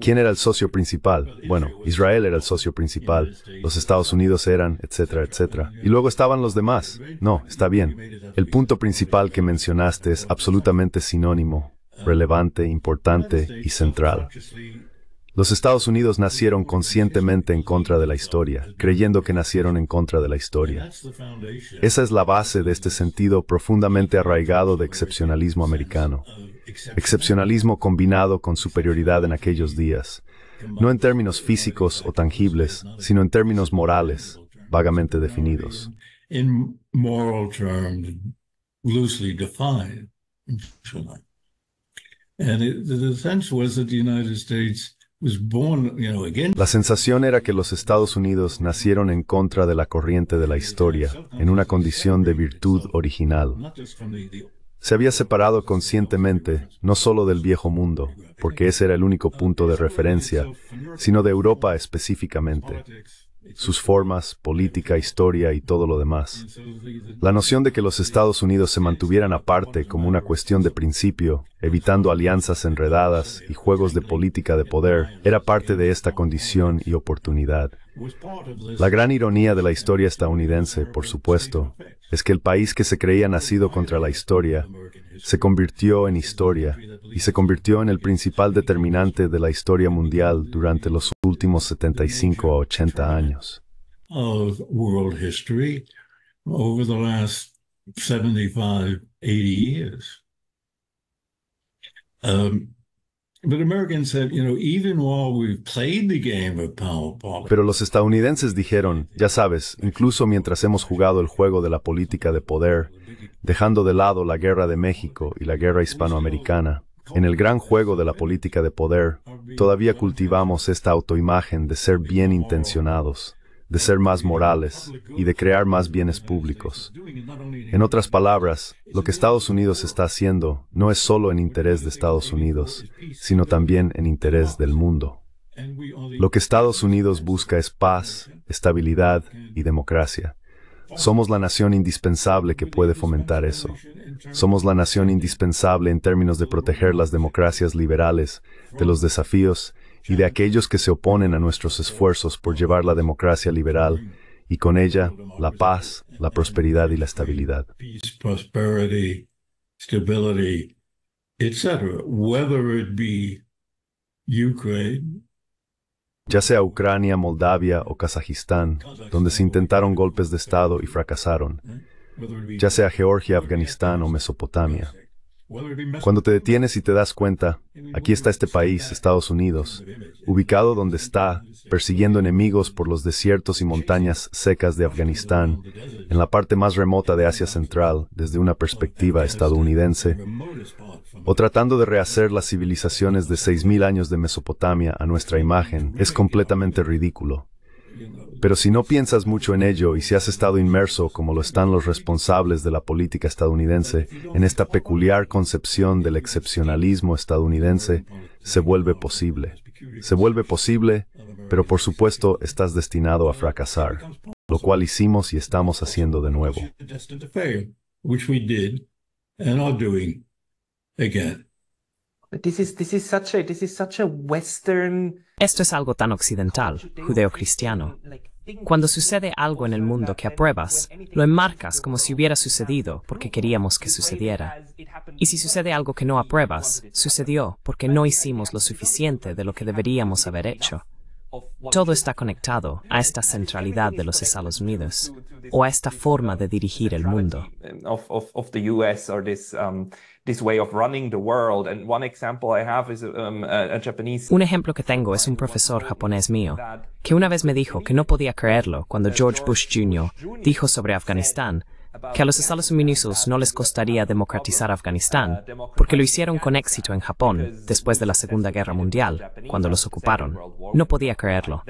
Speaker 2: ¿Quién era el socio principal? Bueno, Israel era el socio principal, los Estados Unidos eran, etcétera, etcétera. Y luego estaban los demás. No, está bien. El punto principal que mencionaste es absolutamente sinónimo relevante, importante y central. Los Estados Unidos nacieron conscientemente en contra de la historia, creyendo que nacieron en contra de la historia. Esa es la base de este sentido profundamente arraigado de excepcionalismo americano. Excepcionalismo combinado con superioridad en aquellos días, no en términos físicos o tangibles, sino en términos morales, vagamente definidos. La sensación era que los Estados Unidos nacieron en contra de la corriente de la historia, en una condición de virtud original. Se había separado conscientemente, no solo del viejo mundo, porque ese era el único punto de referencia, sino de Europa específicamente sus formas, política, historia y todo lo demás. La noción de que los Estados Unidos se mantuvieran aparte como una cuestión de principio, evitando alianzas enredadas y juegos de política de poder, era parte de esta condición y oportunidad. La gran ironía de la historia estadounidense, por supuesto, es que el país que se creía nacido contra la historia se convirtió en historia y se convirtió en el principal determinante de la historia mundial durante los últimos 75 a 80 años. Pero los estadounidenses dijeron, ya sabes, incluso mientras hemos jugado el juego de la política de poder, dejando de lado la guerra de México y la guerra hispanoamericana, en el gran juego de la política de poder, todavía cultivamos esta autoimagen de ser bien intencionados, de ser más morales y de crear más bienes públicos. En otras palabras, lo que Estados Unidos está haciendo no es solo en interés de Estados Unidos, sino también en interés del mundo. Lo que Estados Unidos busca es paz, estabilidad y democracia. Somos la nación indispensable que puede fomentar eso. Somos la nación indispensable en términos de proteger las democracias liberales de los desafíos y de aquellos que se oponen a nuestros esfuerzos por llevar la democracia liberal y con ella la paz, la prosperidad y la estabilidad. Ya sea Ucrania, Moldavia o Kazajistán, donde se intentaron golpes de Estado y fracasaron, ya sea Georgia, Afganistán o Mesopotamia, cuando te detienes y te das cuenta, aquí está este país, Estados Unidos, ubicado donde está, persiguiendo enemigos por los desiertos y montañas secas de Afganistán, en la parte más remota de Asia Central desde una perspectiva estadounidense, o tratando de rehacer las civilizaciones de 6.000 años de Mesopotamia a nuestra imagen, es completamente ridículo. Pero si no piensas mucho en ello y si has estado inmerso, como lo están los responsables de la política estadounidense, en esta peculiar concepción del excepcionalismo estadounidense, se vuelve posible. Se vuelve posible, pero por supuesto estás destinado a fracasar, lo cual hicimos y estamos haciendo de nuevo.
Speaker 3: Esto es algo tan occidental, judeocristiano. Cuando sucede algo en el mundo que apruebas, lo enmarcas como si hubiera sucedido porque queríamos que sucediera. Y si sucede algo que no apruebas, sucedió porque no hicimos lo suficiente de lo que deberíamos haber hecho. Todo está conectado a esta centralidad de los Estados Unidos o a esta forma de dirigir el mundo. Un ejemplo que tengo es un profesor japonés mío que una vez me dijo que no podía creerlo cuando George Bush Jr. dijo sobre Afganistán que a los Estados Unidos no les costaría democratizar Afganistán, porque lo hicieron con éxito en Japón después de la Segunda Guerra Mundial, cuando los ocuparon. No podía creerlo.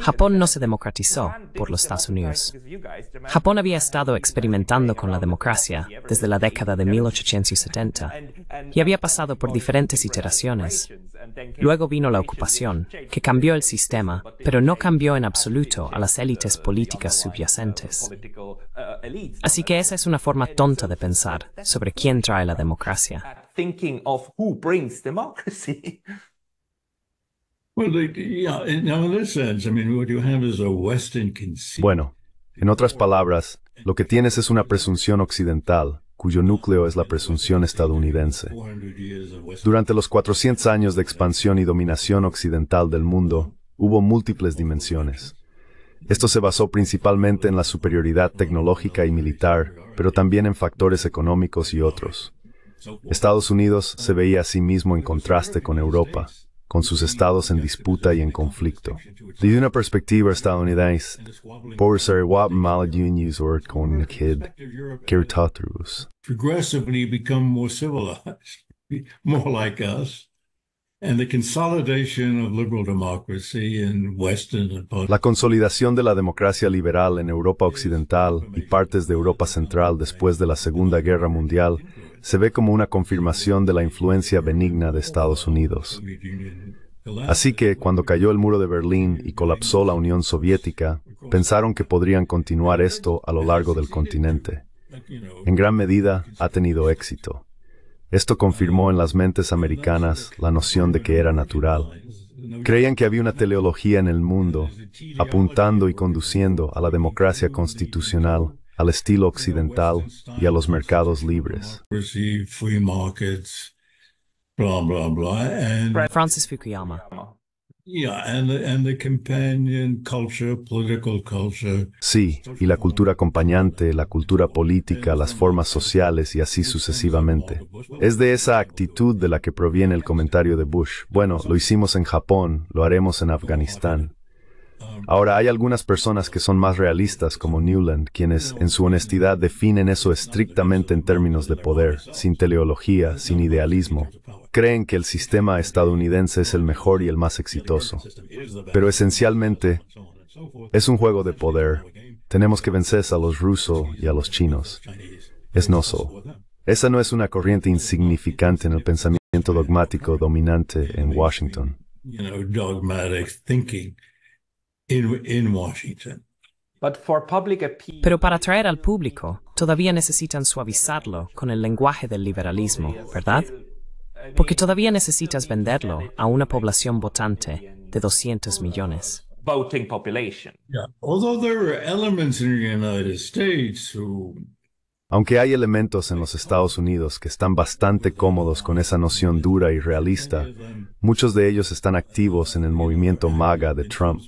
Speaker 3: Japón no se democratizó por los Estados Unidos. Japón había estado experimentando con la democracia desde la década de 1870 y había pasado por diferentes iteraciones. Luego vino la ocupación, que cambió el sistema, pero no cambió en absoluto a las élites políticas subyacentes. Así que esa es una forma tonta de pensar sobre quién trae la democracia.
Speaker 2: Bueno, en otras palabras, lo que tienes es una presunción occidental, cuyo núcleo es la presunción estadounidense. Durante los 400 años de expansión y dominación occidental del mundo, hubo múltiples dimensiones. Esto se basó principalmente en la superioridad tecnológica y militar, pero también en factores económicos y otros. Estados Unidos se veía a sí mismo en contraste con Europa, con sus estados en disputa y en conflicto. Desde una perspectiva estadounidense, por ser what Mala un con kid,
Speaker 1: [LAUGHS] La
Speaker 2: consolidación de la democracia liberal en Europa Occidental y partes de Europa Central después de la Segunda Guerra Mundial se ve como una confirmación de la influencia benigna de Estados Unidos. Así que cuando cayó el muro de Berlín y colapsó la Unión Soviética, pensaron que podrían continuar esto a lo largo del continente. En gran medida ha tenido éxito. Esto confirmó en las mentes americanas la noción de que era natural. Creían que había una teleología en el mundo, apuntando y conduciendo a la democracia constitucional al estilo occidental y a los mercados libres.
Speaker 3: Francis Fukuyama.
Speaker 2: Sí, y la cultura acompañante, la cultura política, las formas sociales y así sucesivamente. Es de esa actitud de la que proviene el comentario de Bush. Bueno, lo hicimos en Japón, lo haremos en Afganistán. Ahora, hay algunas personas que son más realistas, como Newland, quienes, en su honestidad, definen eso estrictamente en términos de poder, sin teleología, sin idealismo. Creen que el sistema estadounidense es el mejor y el más exitoso. Pero esencialmente, es un juego de poder. Tenemos que vencer a los rusos y a los chinos. Es no solo. Esa no es una corriente insignificante en el pensamiento dogmático dominante en Washington.
Speaker 3: Pero para atraer al público, todavía necesitan suavizarlo con el lenguaje del liberalismo, ¿verdad? Porque todavía necesitas venderlo a una población votante de 200 millones. voting population.
Speaker 2: Although there elements in aunque hay elementos en los Estados Unidos que están bastante cómodos con esa noción dura y realista, muchos de ellos están activos en el movimiento MAGA de Trump.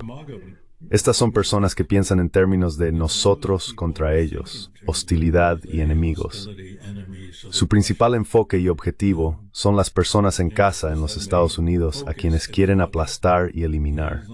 Speaker 2: Estas son personas que piensan en términos de nosotros contra ellos, hostilidad y enemigos. Su principal enfoque y objetivo son las personas en casa en los Estados Unidos a quienes quieren aplastar y eliminar.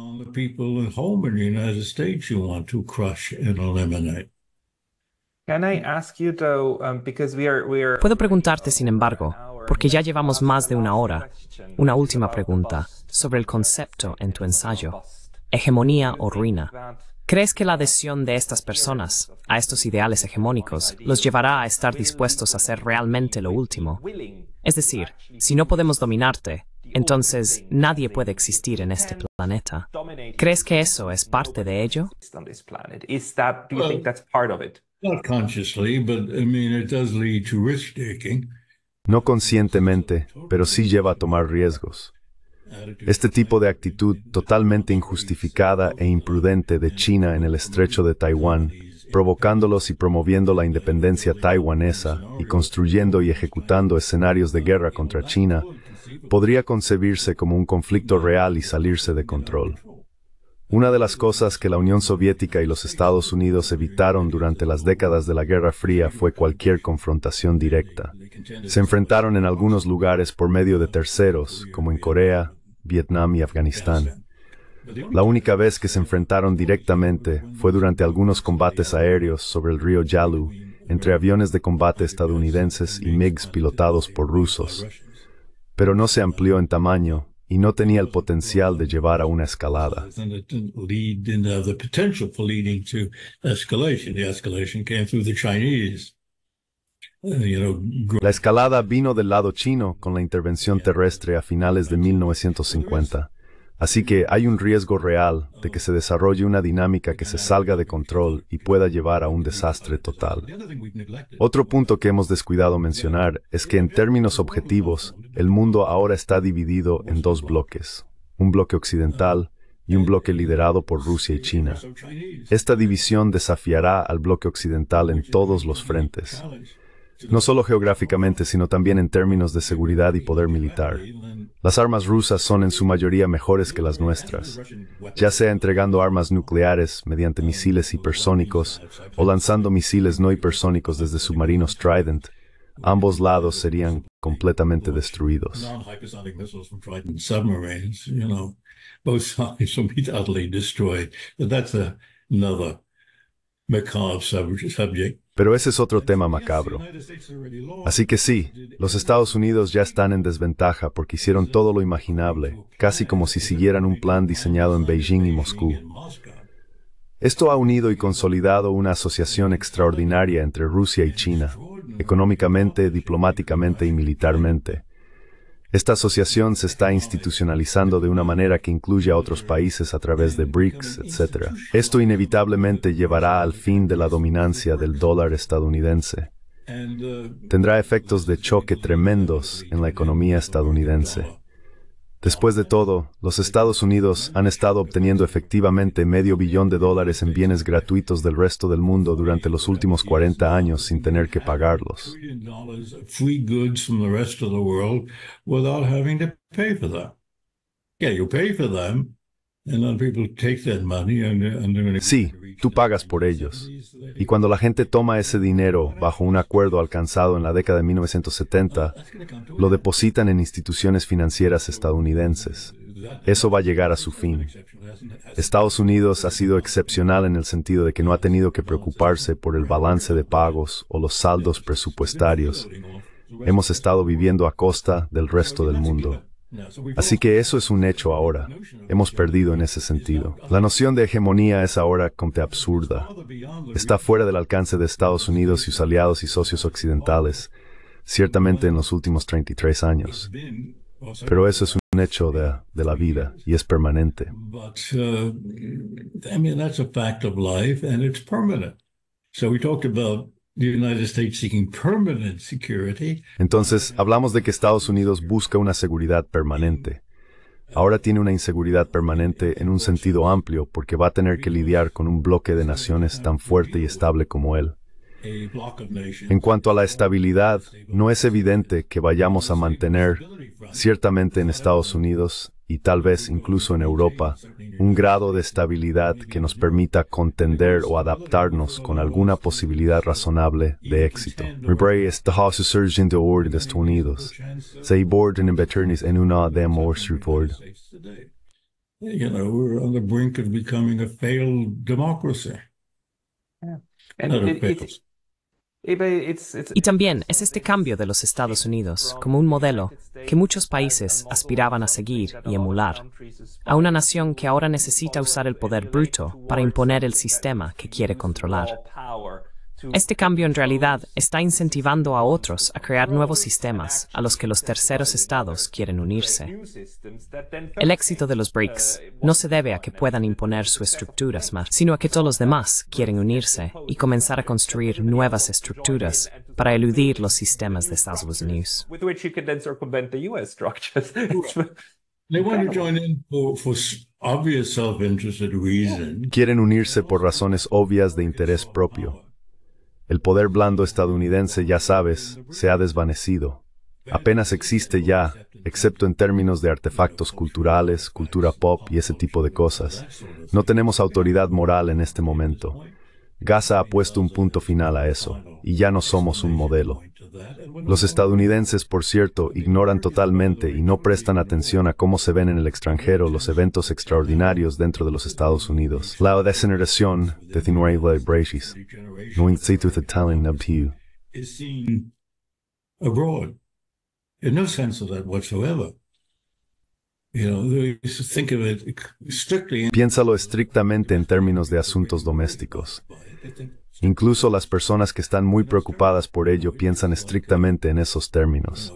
Speaker 3: Puedo preguntarte, sin embargo, porque ya llevamos más de una hora, una última pregunta sobre el concepto en tu ensayo, hegemonía o ruina. ¿Crees que la adhesión de estas personas a estos ideales hegemónicos los llevará a estar dispuestos a ser realmente lo último? Es decir, si no podemos dominarte, entonces nadie puede existir en este planeta. ¿Crees que eso es parte de ello?
Speaker 2: No conscientemente, pero sí lleva a tomar riesgos. Este tipo de actitud totalmente injustificada e imprudente de China en el estrecho de Taiwán, provocándolos y promoviendo la independencia taiwanesa y construyendo y ejecutando escenarios de guerra contra China, podría concebirse como un conflicto real y salirse de control. Una de las cosas que la Unión Soviética y los Estados Unidos evitaron durante las décadas de la Guerra Fría fue cualquier confrontación directa. Se enfrentaron en algunos lugares por medio de terceros, como en Corea, Vietnam y Afganistán. La única vez que se enfrentaron directamente fue durante algunos combates aéreos sobre el río Yalu entre aviones de combate estadounidenses y MiGs pilotados por rusos, pero no se amplió en tamaño y no tenía el potencial de llevar a una escalada. La escalada vino del lado chino con la intervención terrestre a finales de 1950. Así que hay un riesgo real de que se desarrolle una dinámica que se salga de control y pueda llevar a un desastre total. Otro punto que hemos descuidado mencionar es que en términos objetivos, el mundo ahora está dividido en dos bloques, un bloque occidental y un bloque liderado por Rusia y China. Esta división desafiará al bloque occidental en todos los frentes no solo geográficamente, sino también en términos de seguridad y poder militar. Las armas rusas son en su mayoría mejores que las nuestras, ya sea entregando armas nucleares mediante misiles hipersónicos o lanzando misiles no hipersónicos desde submarinos Trident. Ambos lados serían completamente destruidos. Pero ese es otro tema macabro. Así que sí, los Estados Unidos ya están en desventaja porque hicieron todo lo imaginable, casi como si siguieran un plan diseñado en Beijing y Moscú. Esto ha unido y consolidado una asociación extraordinaria entre Rusia y China, económicamente, diplomáticamente y militarmente. Esta asociación se está institucionalizando de una manera que incluye a otros países a través de BRICS, etc. Esto inevitablemente llevará al fin de la dominancia del dólar estadounidense. Tendrá efectos de choque tremendos en la economía estadounidense. Después de todo, los Estados Unidos han estado obteniendo efectivamente medio billón de dólares en bienes gratuitos del resto del mundo durante los últimos 40 años sin tener que pagarlos. Sí, tú pagas por ellos. Y cuando la gente toma ese dinero bajo un acuerdo alcanzado en la década de 1970, lo depositan en instituciones financieras estadounidenses. Eso va a llegar a su fin. Estados Unidos ha sido excepcional en el sentido de que no ha tenido que preocuparse por el balance de pagos o los saldos presupuestarios. Hemos estado viviendo a costa del resto del mundo. Así que eso es un hecho ahora. Hemos perdido en ese sentido. La noción de hegemonía es ahora completamente absurda. Está fuera del alcance de Estados Unidos y sus aliados y socios occidentales, ciertamente en los últimos 33 años. Pero eso es un hecho de, la vida y es permanente.
Speaker 1: So we talked about
Speaker 2: entonces, hablamos de que Estados Unidos busca una seguridad permanente. Ahora tiene una inseguridad permanente en un sentido amplio porque va a tener que lidiar con un bloque de naciones tan fuerte y estable como él.
Speaker 1: En
Speaker 2: cuanto a la estabilidad, no es evidente que vayamos a mantener, ciertamente en Estados Unidos y tal vez incluso en Europa, un grado de estabilidad que nos permita contender o adaptarnos con alguna posibilidad razonable de éxito. Rebray is the house surgeon de de Estados Unidos. Se en en una de dem report.
Speaker 1: You know, we're on the brink of becoming a failed democracy.
Speaker 3: Yeah. And it, y también es este cambio de los Estados Unidos como un modelo que muchos países aspiraban a seguir y emular, a una nación que ahora necesita usar el poder bruto para imponer el sistema que quiere controlar. Este cambio en realidad está incentivando a otros a crear nuevos sistemas a los que los terceros estados quieren unirse. El éxito de los BRICS no se debe a que puedan imponer sus estructuras más, sino a que todos los demás quieren unirse y comenzar a construir nuevas estructuras para eludir los sistemas de Estados Unidos.
Speaker 2: Quieren unirse por razones obvias de interés propio. El poder blando estadounidense, ya sabes, se ha desvanecido. Apenas existe ya, excepto en términos de artefactos culturales, cultura pop y ese tipo de cosas. No tenemos autoridad moral en este momento. Gaza ha puesto un punto final a eso, y ya no somos un modelo. Los estadounidenses, por cierto, ignoran totalmente y no prestan atención a cómo se ven en el extranjero los eventos extraordinarios dentro de los Estados Unidos. La degeneración de Thinway de no talin
Speaker 1: abroad. no sense of that whatsoever.
Speaker 2: Piénsalo estrictamente en términos de asuntos domésticos. Incluso las personas que están muy preocupadas por ello piensan estrictamente en esos términos.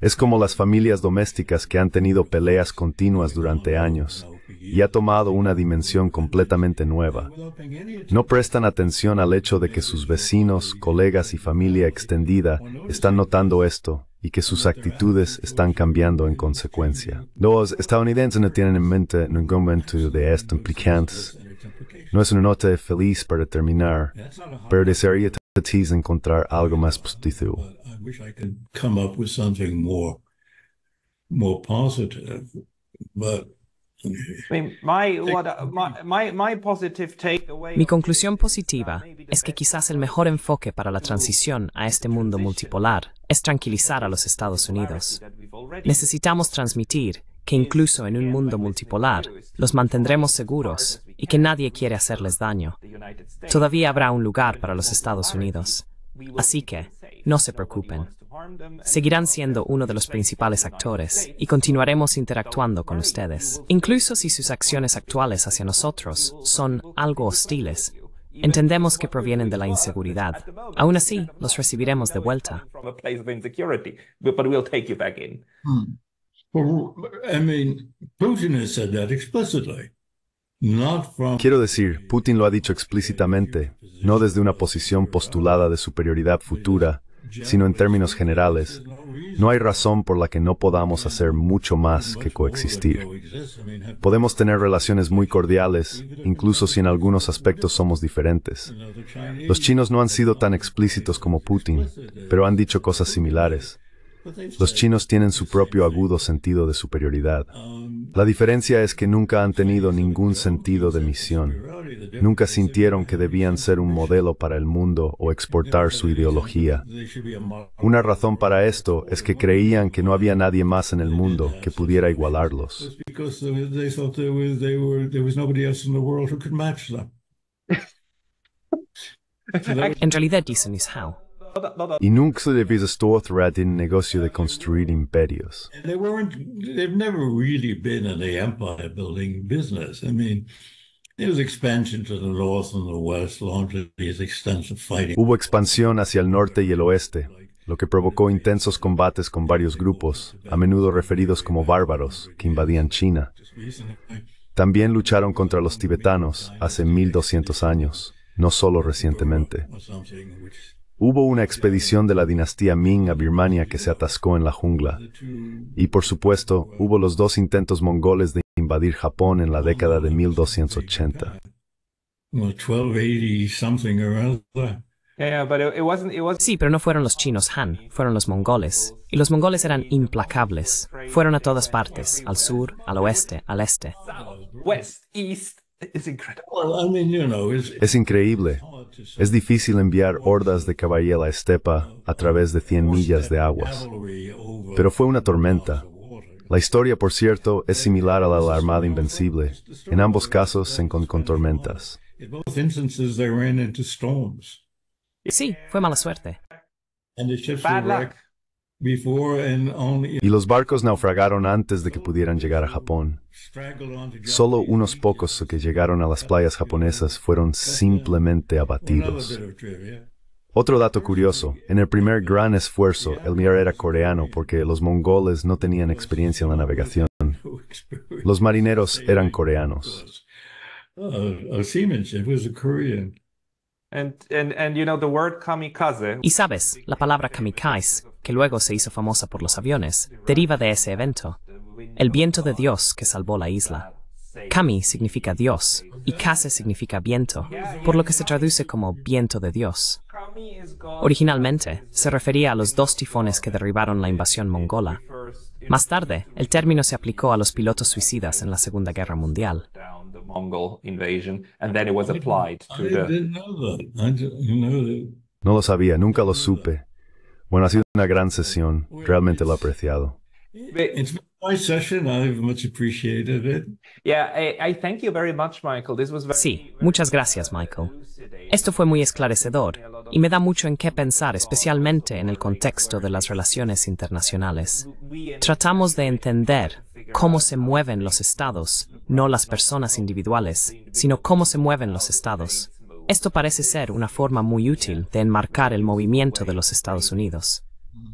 Speaker 2: Es como las familias domésticas que han tenido peleas continuas durante años y ha tomado una dimensión completamente nueva. No prestan atención al hecho de que sus vecinos, colegas y familia extendida están notando esto y que sus actitudes están cambiando en consecuencia. Los estadounidenses no tienen en mente ningún momento de esto implicantes no es una nota feliz para terminar, pero desearía encontrar algo más positivo.
Speaker 4: Mi
Speaker 3: conclusión positiva es que quizás el mejor enfoque para la transición a este mundo multipolar es tranquilizar a los Estados Unidos. Necesitamos transmitir que incluso en un mundo multipolar los mantendremos seguros y que nadie quiere hacerles daño. Todavía habrá un lugar para los Estados Unidos. Así que, no se preocupen. Seguirán siendo uno de los principales actores y continuaremos interactuando con ustedes. Incluso si sus acciones actuales hacia nosotros son algo hostiles, entendemos que provienen de la inseguridad. Aún así, los recibiremos de vuelta. Putin said that explicitly.
Speaker 2: Quiero decir, Putin lo ha dicho explícitamente, no desde una posición postulada de superioridad futura, sino en términos generales. No hay razón por la que no podamos hacer mucho más que coexistir. Podemos tener relaciones muy cordiales, incluso si en algunos aspectos somos diferentes. Los chinos no han sido tan explícitos como Putin, pero han dicho cosas similares. Los chinos tienen su propio agudo sentido de superioridad. La diferencia es que nunca han tenido ningún sentido de misión. Nunca sintieron que debían ser un modelo para el mundo o exportar su ideología. Una razón para esto es que creían que no había nadie más en el mundo que pudiera igualarlos.
Speaker 1: [LAUGHS]
Speaker 3: En realidad y
Speaker 2: nunca se vio de en el negocio de construir imperios. Hubo expansión hacia el norte y el oeste, lo que provocó intensos combates con varios grupos, a menudo referidos como bárbaros, que invadían China. También lucharon contra los tibetanos hace 1200 años, no solo recientemente. Hubo una expedición de la dinastía Ming a Birmania que se atascó en la jungla. Y por supuesto, hubo los dos intentos mongoles de invadir Japón en la década de 1280.
Speaker 3: Eh, sí, pero no fueron los chinos Han, fueron los mongoles. Y los mongoles eran implacables. Fueron a todas partes, al sur, al oeste, al este.
Speaker 2: Es increíble. Es difícil enviar hordas de caballería a la estepa a través de 100 millas de aguas. Pero fue una tormenta. La historia, por cierto, es similar a la de la Armada Invencible. En ambos casos se encontró con tormentas.
Speaker 3: Sí, fue mala suerte.
Speaker 2: Y los barcos naufragaron antes de que pudieran llegar a Japón. Solo unos pocos que llegaron a las playas japonesas fueron uh, simplemente abatidos. Otro dato curioso, en el primer gran esfuerzo, el MIAR era coreano porque los mongoles no tenían experiencia en la navegación. [LAUGHS] Los marineros eran coreanos.
Speaker 3: Y sabes, la palabra kamikaze, que luego se hizo famosa por los aviones, deriva de ese evento, el viento de Dios que salvó la isla. Kami significa Dios y Kase significa viento, por lo que se traduce como viento de Dios. Originalmente, se refería a los dos tifones que derribaron la invasión mongola. Más tarde, el término se aplicó a los pilotos suicidas en la Segunda Guerra Mundial.
Speaker 4: Mongol invasion, and then it was applied to the. I didn't know that.
Speaker 2: I just, you know that. No lo sabía, nunca lo supe. Bueno, ha sido una gran sesión. Realmente lo he apreciado.
Speaker 1: much
Speaker 3: Sí, muchas gracias, Michael. Esto fue muy esclarecedor y me da mucho en qué pensar, especialmente en el contexto de las relaciones internacionales. Tratamos de entender cómo se mueven los estados, no las personas individuales, sino cómo se mueven los estados. Esto parece ser una forma muy útil de enmarcar el movimiento de los Estados Unidos.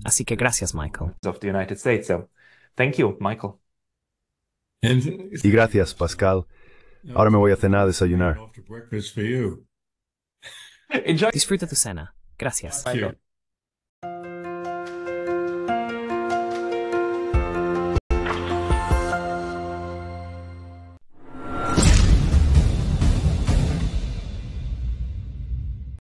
Speaker 3: Así que gracias, Michael.
Speaker 2: United thank you, Michael. Y gracias, Pascal. Ahora me voy a cenar a desayunar. Disfruta tu cena.
Speaker 3: Gracias.